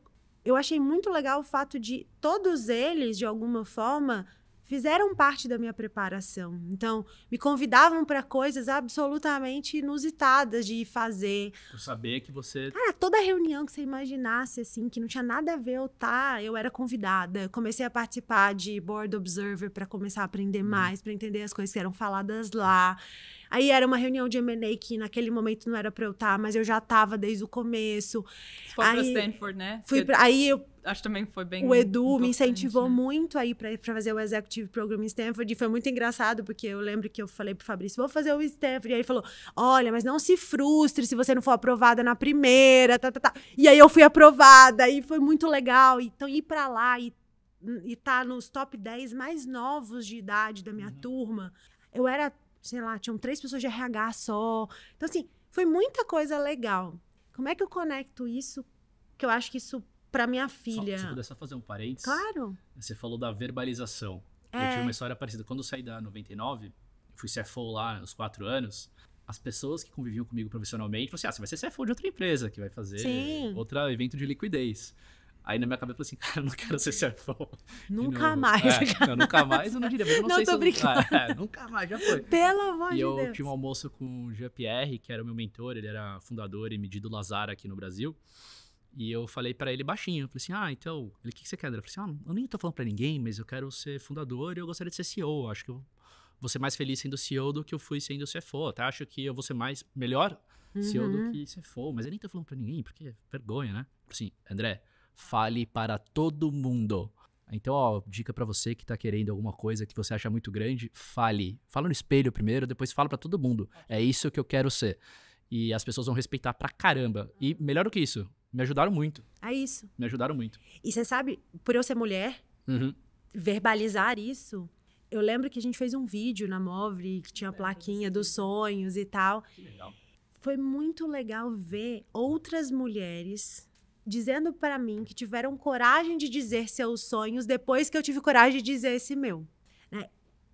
eu achei muito legal o fato de todos eles, de alguma forma, fizeram parte da minha preparação. Então, me convidavam para coisas absolutamente inusitadas de fazer. Eu sabia que você. Cara, ah, toda reunião que você imaginasse, assim, que não tinha nada a ver eu tá, eu era convidada. comecei a participar de Board Observer para começar a aprender hum. mais, para entender as coisas que eram faladas lá. Aí era uma reunião de M&A que naquele momento não era para eu estar, tá, mas eu já estava desde o começo. Você foi aí, Stanford, né? Fui pra, aí eu acho também foi bem. O Edu me incentivou né? muito aí para fazer o Executive Program em Stanford. E foi muito engraçado, porque eu lembro que eu falei pro Fabrício, vou fazer o Stanford. E aí ele falou: olha, mas não se frustre se você não for aprovada na primeira, tá, tá, tá. E aí eu fui aprovada e foi muito legal. Então, ir para lá e estar tá nos top 10 mais novos de idade da minha uhum. turma. Eu era, sei lá, tinham três pessoas de RH só. Então, assim, foi muita coisa legal. Como é que eu conecto isso? Que eu acho que isso para minha filha. Só, se pudesse só fazer um parênteses. Claro. Você falou da verbalização. É. Eu tive uma história parecida. Quando eu saí da 99, eu fui CFO lá uns quatro anos. As pessoas que conviviam comigo profissionalmente falaram assim: ah, você vai ser CFO de outra empresa que vai fazer outro evento de liquidez. Aí na minha cabeça eu falei assim, cara, eu não quero ser CFO. Nunca mais. É, não, nunca mais eu não diria. Eu não, não sei tô se brincando. é, nunca mais, já foi. Pelo amor de Deus. E eu tive um almoço com o Jean-Pierre, que era o meu mentor, ele era fundador e medido Lazar aqui no Brasil. E eu falei para ele baixinho. Eu falei assim: ah, então, ele, o que, que você quer? Ele falou assim: ah, eu nem tô falando para ninguém, mas eu quero ser fundador e eu gostaria de ser CEO. Acho que eu vou ser mais feliz sendo CEO do que eu fui sendo CFO. Até tá? acho que eu vou ser mais melhor uhum. CEO do que CFO. Mas eu nem tô falando para ninguém, porque é vergonha, né? Assim, André, fale para todo mundo. Então, ó, dica para você que tá querendo alguma coisa que você acha muito grande, fale. Fala no espelho primeiro, depois fala para todo mundo. É isso que eu quero ser. E as pessoas vão respeitar pra caramba. E melhor do que isso, me ajudaram muito. É isso. Me ajudaram muito. E você sabe, por eu ser mulher, uhum. verbalizar isso. Eu lembro que a gente fez um vídeo na Movre que tinha a plaquinha dos sonhos e tal. Que legal. Foi muito legal ver outras mulheres dizendo para mim que tiveram coragem de dizer seus sonhos depois que eu tive coragem de dizer esse meu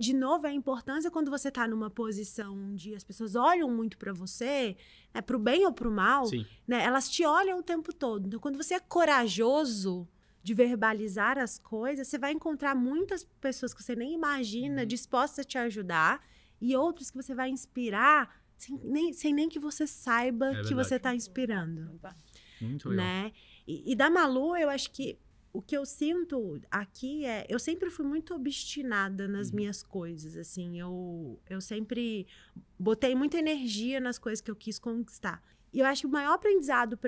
de novo, é a importância quando você está numa posição onde as pessoas olham muito para você, né, para o bem ou para o mal, Sim. né, elas te olham o tempo todo. Então, quando você é corajoso de verbalizar as coisas, você vai encontrar muitas pessoas que você nem imagina hum. dispostas a te ajudar e outros que você vai inspirar sem nem, sem nem que você saiba é que você está inspirando. Muito né? legal. Né? E, e da Malu, eu acho que o que eu sinto aqui é. Eu sempre fui muito obstinada nas uhum. minhas coisas, assim. Eu, eu sempre botei muita energia nas coisas que eu quis conquistar. E eu acho que o maior aprendizado,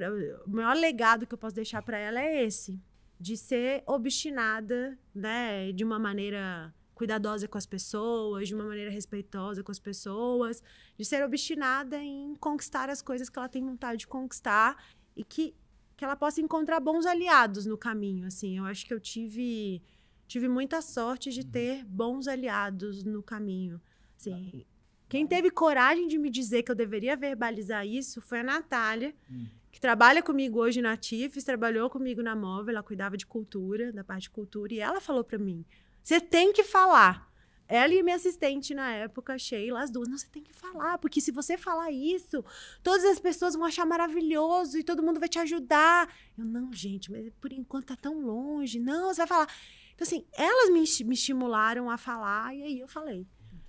o maior legado que eu posso deixar para ela é esse: de ser obstinada, né? De uma maneira cuidadosa com as pessoas, de uma maneira respeitosa com as pessoas, de ser obstinada em conquistar as coisas que ela tem vontade de conquistar e que que ela possa encontrar bons aliados no caminho, assim. Eu acho que eu tive tive muita sorte de uhum. ter bons aliados no caminho. Assim, tá. quem tá. teve coragem de me dizer que eu deveria verbalizar isso foi a Natália, hum. que trabalha comigo hoje na TIFES, trabalhou comigo na Móvel, ela cuidava de cultura, da parte de cultura, e ela falou para mim: "Você tem que falar". Ela e minha assistente na época, Sheila, as duas, não, você tem que falar, porque se você falar isso, todas as pessoas vão achar maravilhoso e todo mundo vai te ajudar. Eu, não, gente, mas por enquanto tá tão longe. Não, você vai falar. Então, assim, elas me, me estimularam a falar e aí eu falei.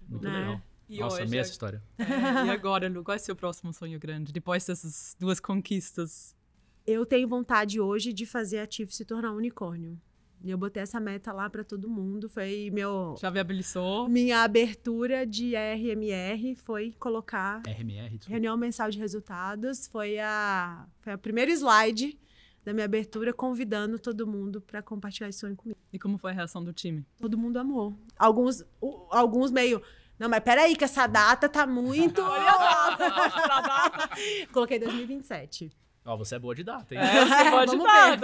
Muito né? legal. E Nossa, hoje, amei essa história. É, e agora, Lu, qual é o seu próximo sonho grande, depois dessas duas conquistas? Eu tenho vontade hoje de fazer a TIF se tornar um unicórnio. E eu botei essa meta lá para todo mundo. Foi meu. Já viabilizou. Minha abertura de RMR foi colocar. RMR, Reunião mensal de resultados. Foi a. Foi a primeiro slide da minha abertura, convidando todo mundo para compartilhar esse sonho comigo. E como foi a reação do time? Todo mundo amou. Alguns, alguns meio. Não, mas peraí, que essa data tá muito. Olha lá! Coloquei 2027. Ó, oh, você é boa de data, hein? É, você é boa de data. Ver,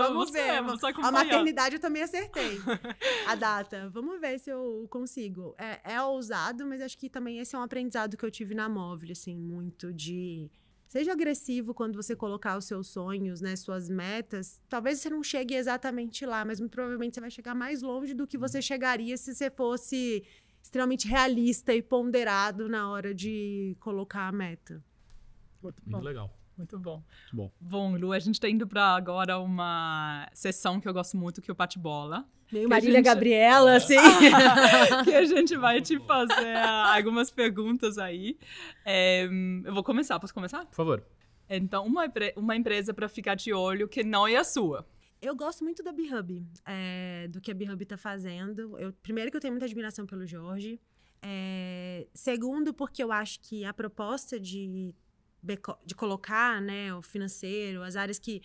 vamos ver. a maternidade eu também acertei. a data. Vamos ver se eu consigo. É, é ousado, mas acho que também esse é um aprendizado que eu tive na móvel, assim, muito de. Seja agressivo quando você colocar os seus sonhos, né, suas metas. Talvez você não chegue exatamente lá, mas muito provavelmente você vai chegar mais longe do que você uhum. chegaria se você fosse extremamente realista e ponderado na hora de colocar a meta. Muito, muito legal. Muito bom. bom. Bom, Lu, a gente está indo para agora uma sessão que eu gosto muito, que é o bate-bola. Meio Marília gente... Gabriela, assim. que a gente vai te fazer algumas perguntas aí. É, eu vou começar, posso começar? Por favor. Então, uma, uma empresa para ficar de olho que não é a sua. Eu gosto muito da Bihub, é, do que a Bihub está fazendo. Eu, primeiro que eu tenho muita admiração pelo Jorge. É, segundo, porque eu acho que a proposta de de colocar né, o financeiro, as áreas que,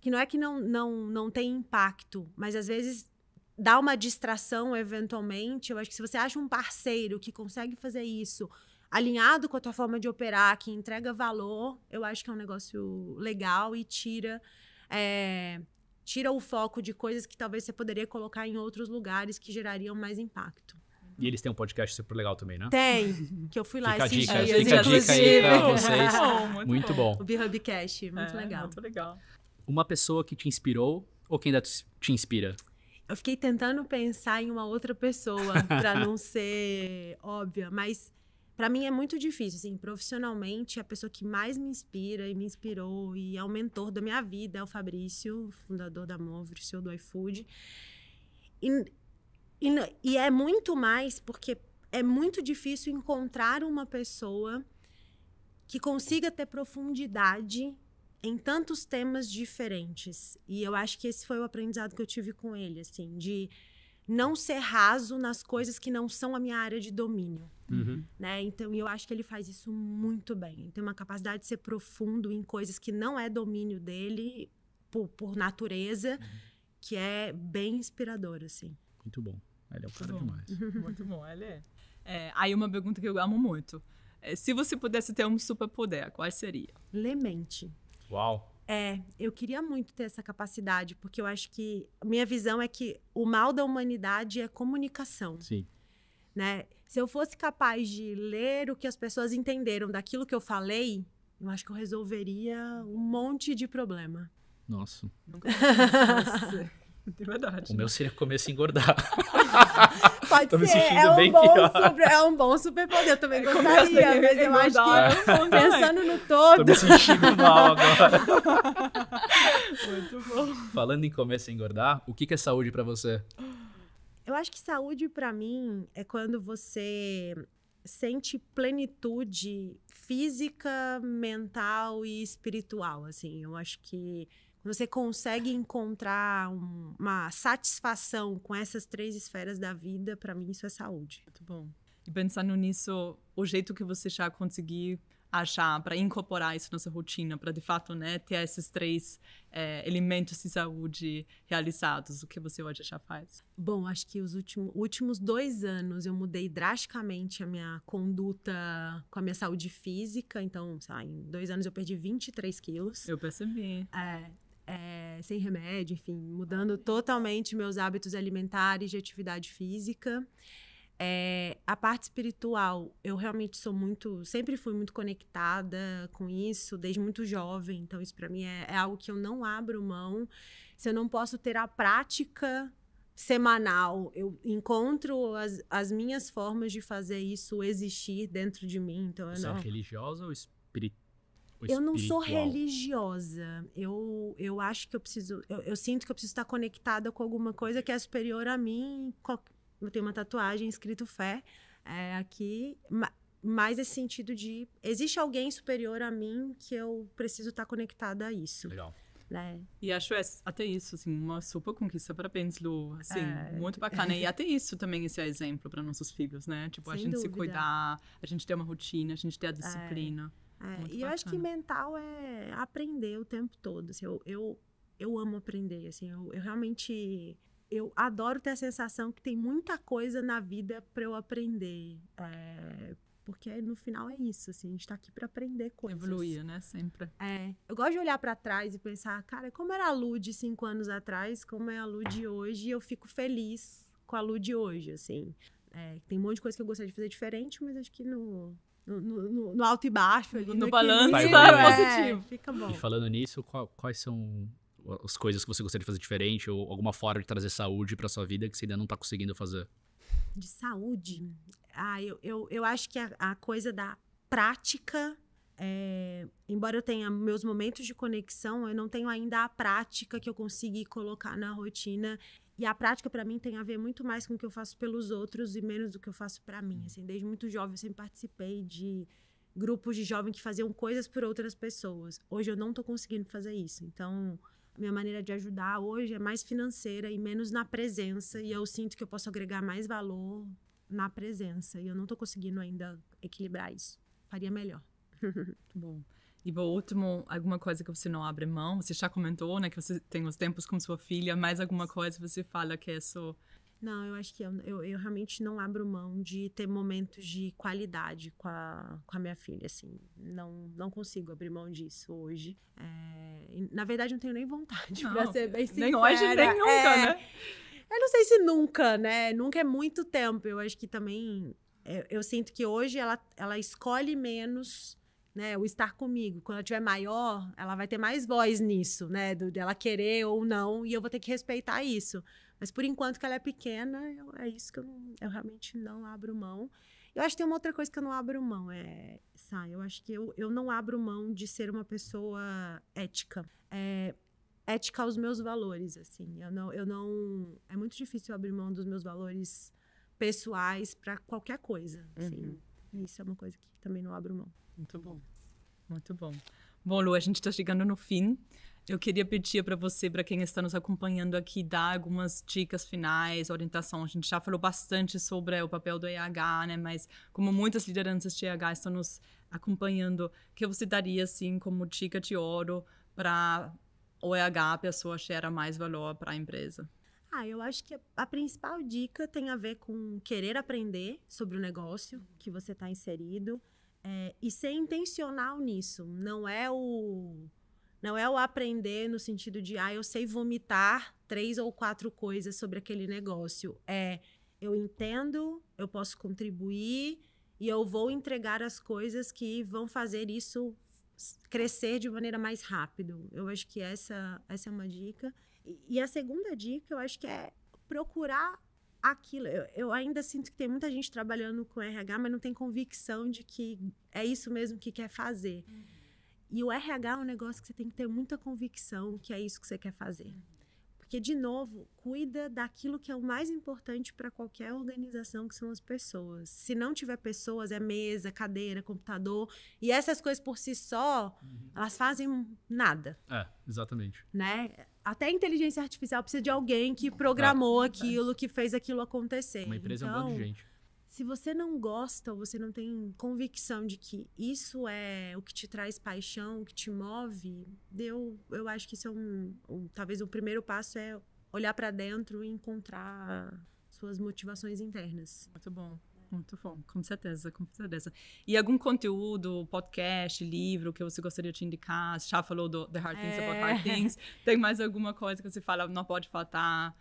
que não é que não, não, não tem impacto, mas às vezes dá uma distração eventualmente. Eu acho que se você acha um parceiro que consegue fazer isso alinhado com a tua forma de operar, que entrega valor, eu acho que é um negócio legal e tira. É, tira o foco de coisas que talvez você poderia colocar em outros lugares que gerariam mais impacto. E eles têm um podcast super legal também, né? Tem, que eu fui lá fica esses dica, dias. Fica a dica aí pra vocês. Bom, muito, muito bom. bom. O b muito é, legal. Muito legal. Uma pessoa que te inspirou ou quem ainda te inspira? Eu fiquei tentando pensar em uma outra pessoa, para não ser óbvia, mas para mim é muito difícil, assim, profissionalmente, a pessoa que mais me inspira e me inspirou e é o mentor da minha vida é o Fabrício, fundador da Movre, CEO do iFood. E e, e é muito mais porque é muito difícil encontrar uma pessoa que consiga ter profundidade em tantos temas diferentes. E eu acho que esse foi o aprendizado que eu tive com ele, assim, de não ser raso nas coisas que não são a minha área de domínio. Uhum. Né? Então, eu acho que ele faz isso muito bem. Ele tem uma capacidade de ser profundo em coisas que não é domínio dele, por, por natureza, uhum. que é bem inspirador, assim. Muito bom. Ele é um cara demais. Muito bom, ele é. é. Aí uma pergunta que eu amo muito. É, se você pudesse ter um superpoder, qual seria? Lemente. Uau. É, eu queria muito ter essa capacidade, porque eu acho que minha visão é que o mal da humanidade é comunicação. Sim. Né? Se eu fosse capaz de ler o que as pessoas entenderam daquilo que eu falei, eu acho que eu resolveria um monte de problema. Nossa. Nunca De verdade. O meu seria comer se engordar. Pode Tô ser. é, um bom super, é um bom superpoder. Eu também é gostaria, mas eu acho que eu pensando no todo. Tô me sentindo mal agora. Muito bom. Falando em comer se engordar, o que, que é saúde para você? Eu acho que saúde para mim é quando você sente plenitude física, mental e espiritual, assim. Eu acho que você consegue encontrar um, uma satisfação com essas três esferas da vida, para mim isso é saúde. Muito bom. E pensando nisso, o jeito que você já conseguiu achar para incorporar isso na sua rotina, para de fato né, ter esses três é, elementos de saúde realizados, o que você hoje já faz? Bom, acho que os últimos, últimos dois anos eu mudei drasticamente a minha conduta com a minha saúde física. Então, sei lá, em dois anos eu perdi 23 quilos. Eu percebi. É, é, sem remédio, enfim, mudando totalmente meus hábitos alimentares de atividade física. É, a parte espiritual, eu realmente sou muito, sempre fui muito conectada com isso, desde muito jovem. Então, isso para mim é, é algo que eu não abro mão. Se eu não posso ter a prática semanal. Eu encontro as, as, minhas formas de fazer isso existir dentro de mim. Então, Você é não... é religiosa ou espiritual? eu não sou religiosa. Eu, eu acho que eu preciso. Eu, eu, sinto que eu preciso estar conectada com alguma coisa que é superior a mim. Eu tenho uma tatuagem escrito fé é, aqui. Mas esse sentido de. Existe alguém superior a mim que eu preciso estar conectada a isso. Legal. Né? E acho até isso, assim, uma super conquista. Parabéns, Lu. Assim, é. muito bacana. E até isso também esse é exemplo para nossos filhos, né? Tipo, Sem a gente dúvida. se cuidar, a gente ter uma rotina, a gente ter a é. disciplina. É. É, e bacana. eu acho que mental é aprender o tempo todo. Assim, eu, eu, eu amo aprender, assim, eu, eu realmente eu adoro ter a sensação que tem muita coisa na vida para eu aprender. É, porque no final é isso, assim, a gente está aqui para aprender coisas. Evoluir, né? Sempre. É. Eu gosto de olhar para trás e pensar, cara, como era a Lu de cinco anos atrás, como é a Lu de hoje, e eu fico feliz com a Lu de hoje, assim. É, tem um monte de coisa que eu gostaria de fazer diferente, mas acho que no, no, no, no alto e baixo ali. No, no né? balanço tá é é, positivo. fica bom. E falando nisso, qual, quais são as coisas que você gostaria de fazer diferente ou alguma forma de trazer saúde para sua vida que você ainda não está conseguindo fazer? De saúde? Ah, eu, eu, eu acho que a, a coisa da prática é, embora eu tenha meus momentos de conexão, eu não tenho ainda a prática que eu consegui colocar na rotina e a prática, para mim, tem a ver muito mais com o que eu faço pelos outros e menos do que eu faço para mim. Hum. Assim, desde muito jovem, eu sempre participei de grupos de jovens que faziam coisas por outras pessoas. Hoje eu não estou conseguindo fazer isso. Então, a minha maneira de ajudar hoje é mais financeira e menos na presença. E eu sinto que eu posso agregar mais valor na presença. E eu não estou conseguindo ainda equilibrar isso. Faria melhor. Bom. E por último, alguma coisa que você não abre mão. Você já comentou, né, que você tem os tempos com sua filha, mais alguma coisa você fala que é só. Não, eu acho que eu, eu, eu, realmente não abro mão de ter momentos de qualidade com a, com a minha filha, assim. Não, não consigo abrir mão disso hoje. É, na verdade, não tenho nem vontade, não, pra ser bem sincera. Nem hoje, nem nunca, é, né? Eu não sei se nunca, né? Nunca é muito tempo. Eu acho que também... Eu, é, eu sinto que hoje ela, ela escolhe menos né, o estar comigo, quando ela tiver maior, ela vai ter mais voz nisso, né, do, dela querer ou não, e eu vou ter que respeitar isso. Mas por enquanto que ela é pequena, eu, é isso que eu, eu, realmente não abro mão. Eu acho que tem uma outra coisa que eu não abro mão, é, sabe, eu acho que eu, eu não abro mão de ser uma pessoa ética. É, ética aos meus valores, assim, eu não, eu não, é muito difícil abrir mão dos meus valores pessoais para qualquer coisa, assim. Uhum. Isso é uma coisa que também não abro mão. Muito bom. Muito bom. Bom, Lu, a gente está chegando no fim. Eu queria pedir para você, para quem está nos acompanhando aqui, dar algumas dicas finais, orientação. A gente já falou bastante sobre o papel do EH, né? Mas como muitas lideranças de EH estão nos acompanhando, o que você daria assim como dica de ouro para o EH a pessoa gera mais valor para a empresa? Ah, eu acho que a principal dica tem a ver com querer aprender sobre o negócio que você está inserido é, e ser intencional nisso. Não é o não é o aprender no sentido de ah, eu sei vomitar três ou quatro coisas sobre aquele negócio. É eu entendo, eu posso contribuir e eu vou entregar as coisas que vão fazer isso crescer de maneira mais rápido. Eu acho que essa essa é uma dica. E a segunda dica, eu acho que é procurar aquilo. Eu, eu, ainda sinto que tem muita gente trabalhando com RH, mas não tem convicção de que é isso mesmo que quer fazer. Uhum. E o RH é um negócio que você tem que ter muita convicção que é isso que você quer fazer. Uhum. Porque, de novo, cuida daquilo que é o mais importante para qualquer organização, que são as pessoas. Se não tiver pessoas, é mesa, cadeira, computador. E essas coisas por si só, uhum. elas fazem nada. É, exatamente. Né? Até a inteligência artificial precisa de alguém que programou ah, aquilo, é. que fez aquilo acontecer. Uma empresa então, é um monte de então, gente. Se você não gosta, ou você não tem convicção de que isso é o que te traz paixão, o que te move, eu, eu acho que isso é um, um Talvez o primeiro passo é olhar para dentro e encontrar suas motivações internas. Muito bom. Muito bom, com certeza, com certeza. E algum conteúdo, podcast, livro que você gostaria de indicar? Você já falou do The Hard Things é. About Hard Things. Tem mais alguma coisa que você fala, não pode faltar?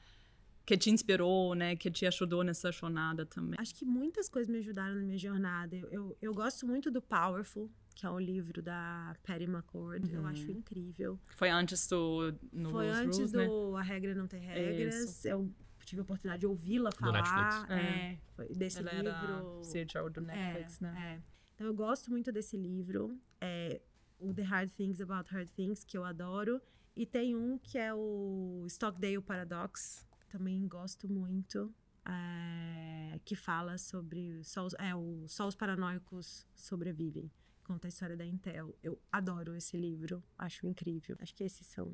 que te inspirou, né? Que te ajudou nessa jornada também? Acho que muitas coisas me ajudaram na minha jornada. Eu, eu, eu gosto muito do Powerful, que é um livro da Patty McCord. Uhum. Eu acho incrível. Foi antes do... No Foi antes né? do né? A Regra Não Tem Regras. Eu tive a oportunidade de ouvi-la falar. É, é desse Ela livro. Era do é, Netflix, é, né? É. Então eu gosto muito desse livro. É, o The Hard Things About Hard Things, que eu adoro. E tem um que é o Stockdale Paradox, que também gosto muito. É, que fala sobre só os, é, o, só os paranoicos sobrevivem conta a história da Intel. Eu adoro esse livro, acho incrível. Acho que esses são.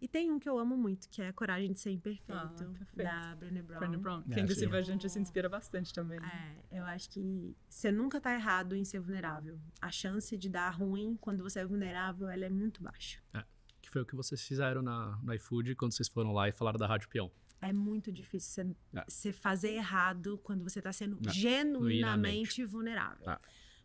E tem um que eu amo muito, que é Coragem de Ser Imperfeito, ah, da Brené Brown. Brené Brown, que é, a gente se inspira bastante também. É, eu acho que você nunca tá errado em ser vulnerável. A chance de dar ruim quando você é vulnerável, ela é muito baixa. É, que foi o que vocês fizeram na, na iFood quando vocês foram lá e falaram da Rádio Peão. É muito difícil você, é. fazer errado quando você está sendo é. genuinamente vulnerável. É.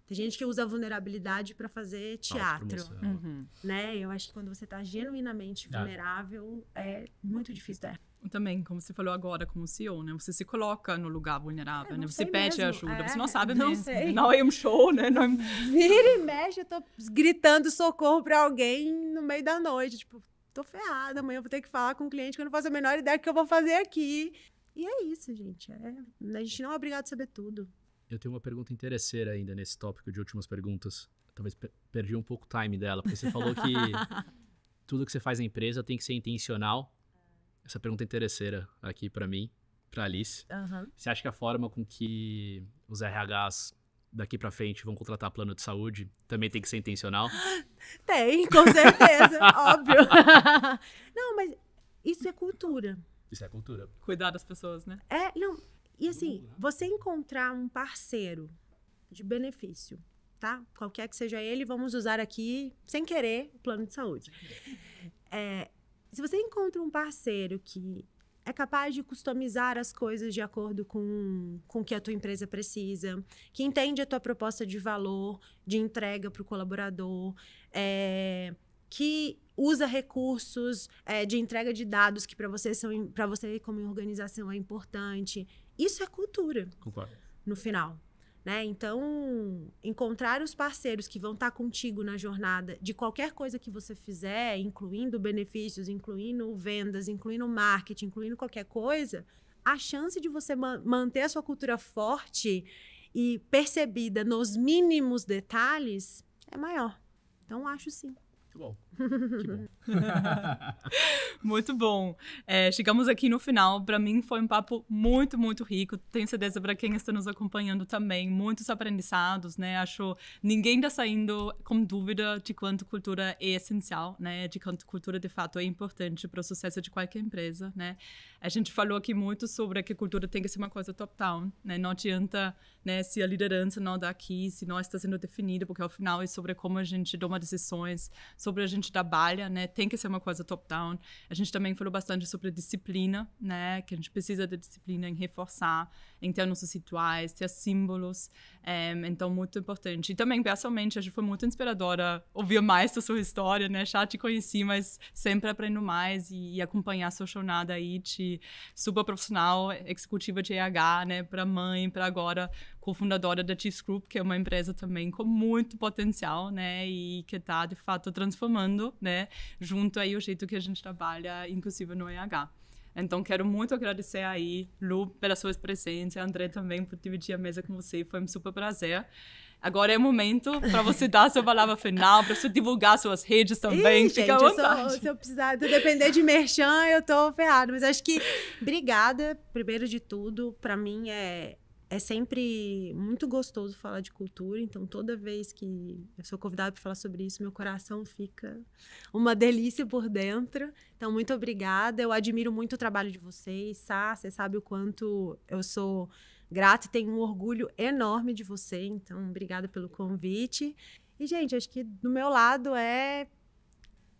Tem gente que usa a vulnerabilidade para fazer teatro, uhum. né? Eu acho que quando você está genuinamente é. vulnerável, é muito difícil É. Também, como você falou agora, como CEO, né? Você se coloca no lugar vulnerável, é, né? Você pede mesmo. ajuda, é, você não sabe não mesmo. Sei. Não é um show, né? Não é... Vira e mexe, eu tô gritando socorro para alguém no meio da noite, tipo... Tô ferrada, amanhã eu vou ter que falar com o um cliente que eu não faço a menor ideia do que eu vou fazer aqui. E é isso, gente. É, a gente não é obrigado a saber tudo. Eu tenho uma pergunta interesseira ainda nesse tópico de últimas perguntas. Talvez perdi um pouco o time dela, porque você falou que tudo que você faz na empresa tem que ser intencional. Essa pergunta é interesseira aqui para mim, para Alice. Uhum. Você acha que a forma com que os RHs daqui para frente vão contratar plano de saúde também tem que ser intencional? Tem, com certeza, óbvio. não, mas isso é cultura. Isso é cultura. Cuidar das pessoas, né? É, não e assim, uhum. você encontrar um parceiro de benefício, tá? Qualquer que seja ele, vamos usar aqui, sem querer, o plano de saúde. É, se você encontra um parceiro que é capaz de customizar as coisas de acordo com, com o que a tua empresa precisa, que entende a tua proposta de valor, de entrega para o colaborador, é, que usa recursos é, de entrega de dados que para você são para você como organização é importante. Isso é cultura. Concordo. No final. Né? Então, encontrar os parceiros que vão estar tá contigo na jornada de qualquer coisa que você fizer, incluindo benefícios, incluindo vendas, incluindo marketing, incluindo qualquer coisa, a chance de você ma manter a sua cultura forte e percebida nos mínimos detalhes é maior. Então, acho sim futebol. Que bom. muito bom. É, chegamos aqui no final. Para mim foi um papo muito, muito rico. Tenho certeza para quem está nos acompanhando também, muitos aprendizados, né? Acho ninguém está saindo com dúvida de quanto cultura é essencial, né? De quanto cultura de fato é importante para o sucesso de qualquer empresa, né? A gente falou aqui muito sobre que cultura tem que ser uma coisa top-down, né? Não adianta, né? Se a liderança não está aqui, se não está sendo definida, porque ao final é sobre como a gente toma decisões, sobre a gente trabalha, né? Tem que ser uma coisa top-down. A gente também falou bastante sobre disciplina, né? Que a gente precisa de disciplina em reforçar, em ter nossos rituais, ter símbolos. É, então, muito importante. E também, pessoalmente, acho que foi muito inspiradora ouvir mais da sua história, né? Já te conheci, mas sempre aprendo mais e, e acompanhar a sua jornada aí de super profissional, executiva de RH, né? Para mãe, para agora cofundadora da Cheese Group, que é uma empresa também com muito potencial, né, e que está de fato transformando, né, junto aí o jeito que a gente trabalha, inclusive no EH. Então, quero muito agradecer aí, Lu, pela sua presença, André também por dividir a mesa com você, foi um super prazer. Agora é o momento para você dar a sua palavra final, para você divulgar suas redes também. Ih, Fica gente, à vontade. Sou, se eu precisar depender de merchan, eu tô ferrado. Mas acho que, obrigada, primeiro de tudo, para mim é é sempre muito gostoso falar de cultura, então toda vez que eu sou convidada para falar sobre isso, meu coração fica uma delícia por dentro. Então, muito obrigada. Eu admiro muito o trabalho de vocês, Sá. Você sabe o quanto eu sou grata e tenho um orgulho enorme de você. Então, obrigada pelo convite. E, gente, acho que do meu lado é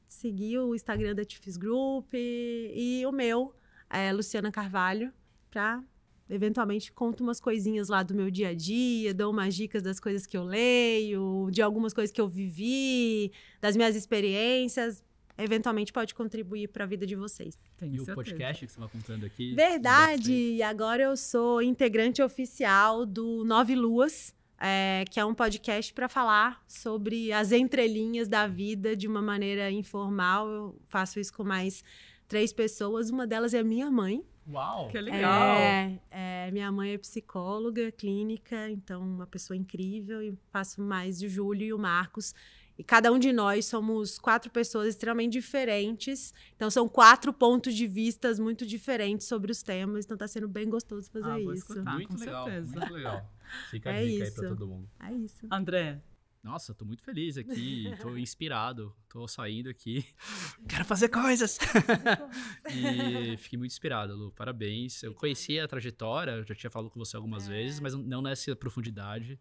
seguir o Instagram da Tifis Group e, e o meu, é Luciana Carvalho, para eventualmente conto umas coisinhas lá do meu dia a dia, dou umas dicas das coisas que eu leio, de algumas coisas que eu vivi, das minhas experiências. Eventualmente pode contribuir para a vida de vocês. Tem e o podcast que você está contando aqui? Verdade! E agora eu sou integrante oficial do Nove Luas, é, que é um podcast para falar sobre as entrelinhas da vida de uma maneira informal. Eu faço isso com mais três pessoas. Uma delas é minha mãe, Uau! Que legal! É, é, minha mãe é psicóloga clínica, então uma pessoa incrível. E passo mais de Júlio e o Marcos. E cada um de nós somos quatro pessoas extremamente diferentes. Então, são quatro pontos de vistas muito diferentes sobre os temas. Então, está sendo bem gostoso fazer ah, isso. Escutar, muito, legal, muito legal, Fica é dica isso. aí para todo mundo. É isso. André, nossa, tô muito feliz aqui, tô inspirado, tô saindo aqui, quero fazer coisas. e fiquei muito inspirado, Lu, parabéns. Eu conhecia a trajetória, já tinha falado com você algumas é. vezes, mas não nessa profundidade.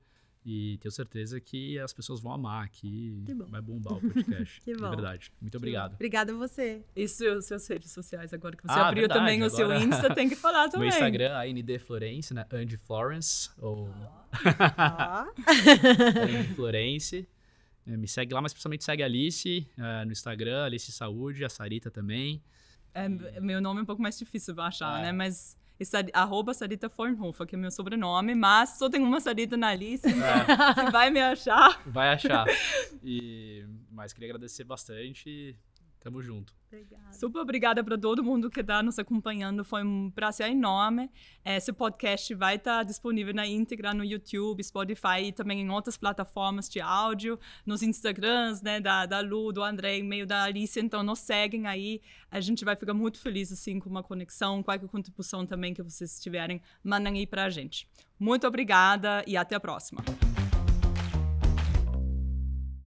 E tenho certeza que as pessoas vão amar aqui. Que bom. Vai bombar o podcast. que bom. É verdade. Muito obrigado. Obrigada a você. E seus, seus redes sociais agora que você ah, abriu verdade, também agora... o seu Insta, tem que falar também. Meu Instagram, AND Florence, né? Andy Florence. Ou... Ah. Andy Florence. É, me segue lá, mas principalmente segue a Alice é, no Instagram, Alice Saúde, a Sarita também. É, meu nome é um pouco mais difícil de achar, é. né? Mas e Sar, arroba Sarita Fornhofa, que é meu sobrenome, mas só tem uma Sarita na lista, é. Então, vai me achar. Vai achar. E, mas queria agradecer bastante Tamo junto. Obrigada. Super obrigada para todo mundo que está nos acompanhando. Foi um prazer enorme. É, esse podcast vai estar tá disponível na íntegra no YouTube, Spotify e também em outras plataformas de áudio, nos Instagrams, né, da, da Lu, do André, em meio da Alice. Então, nos seguem aí. A gente vai ficar muito feliz, assim, com uma conexão, qualquer contribuição também que vocês tiverem, mandem aí para a gente. Muito obrigada e até a próxima.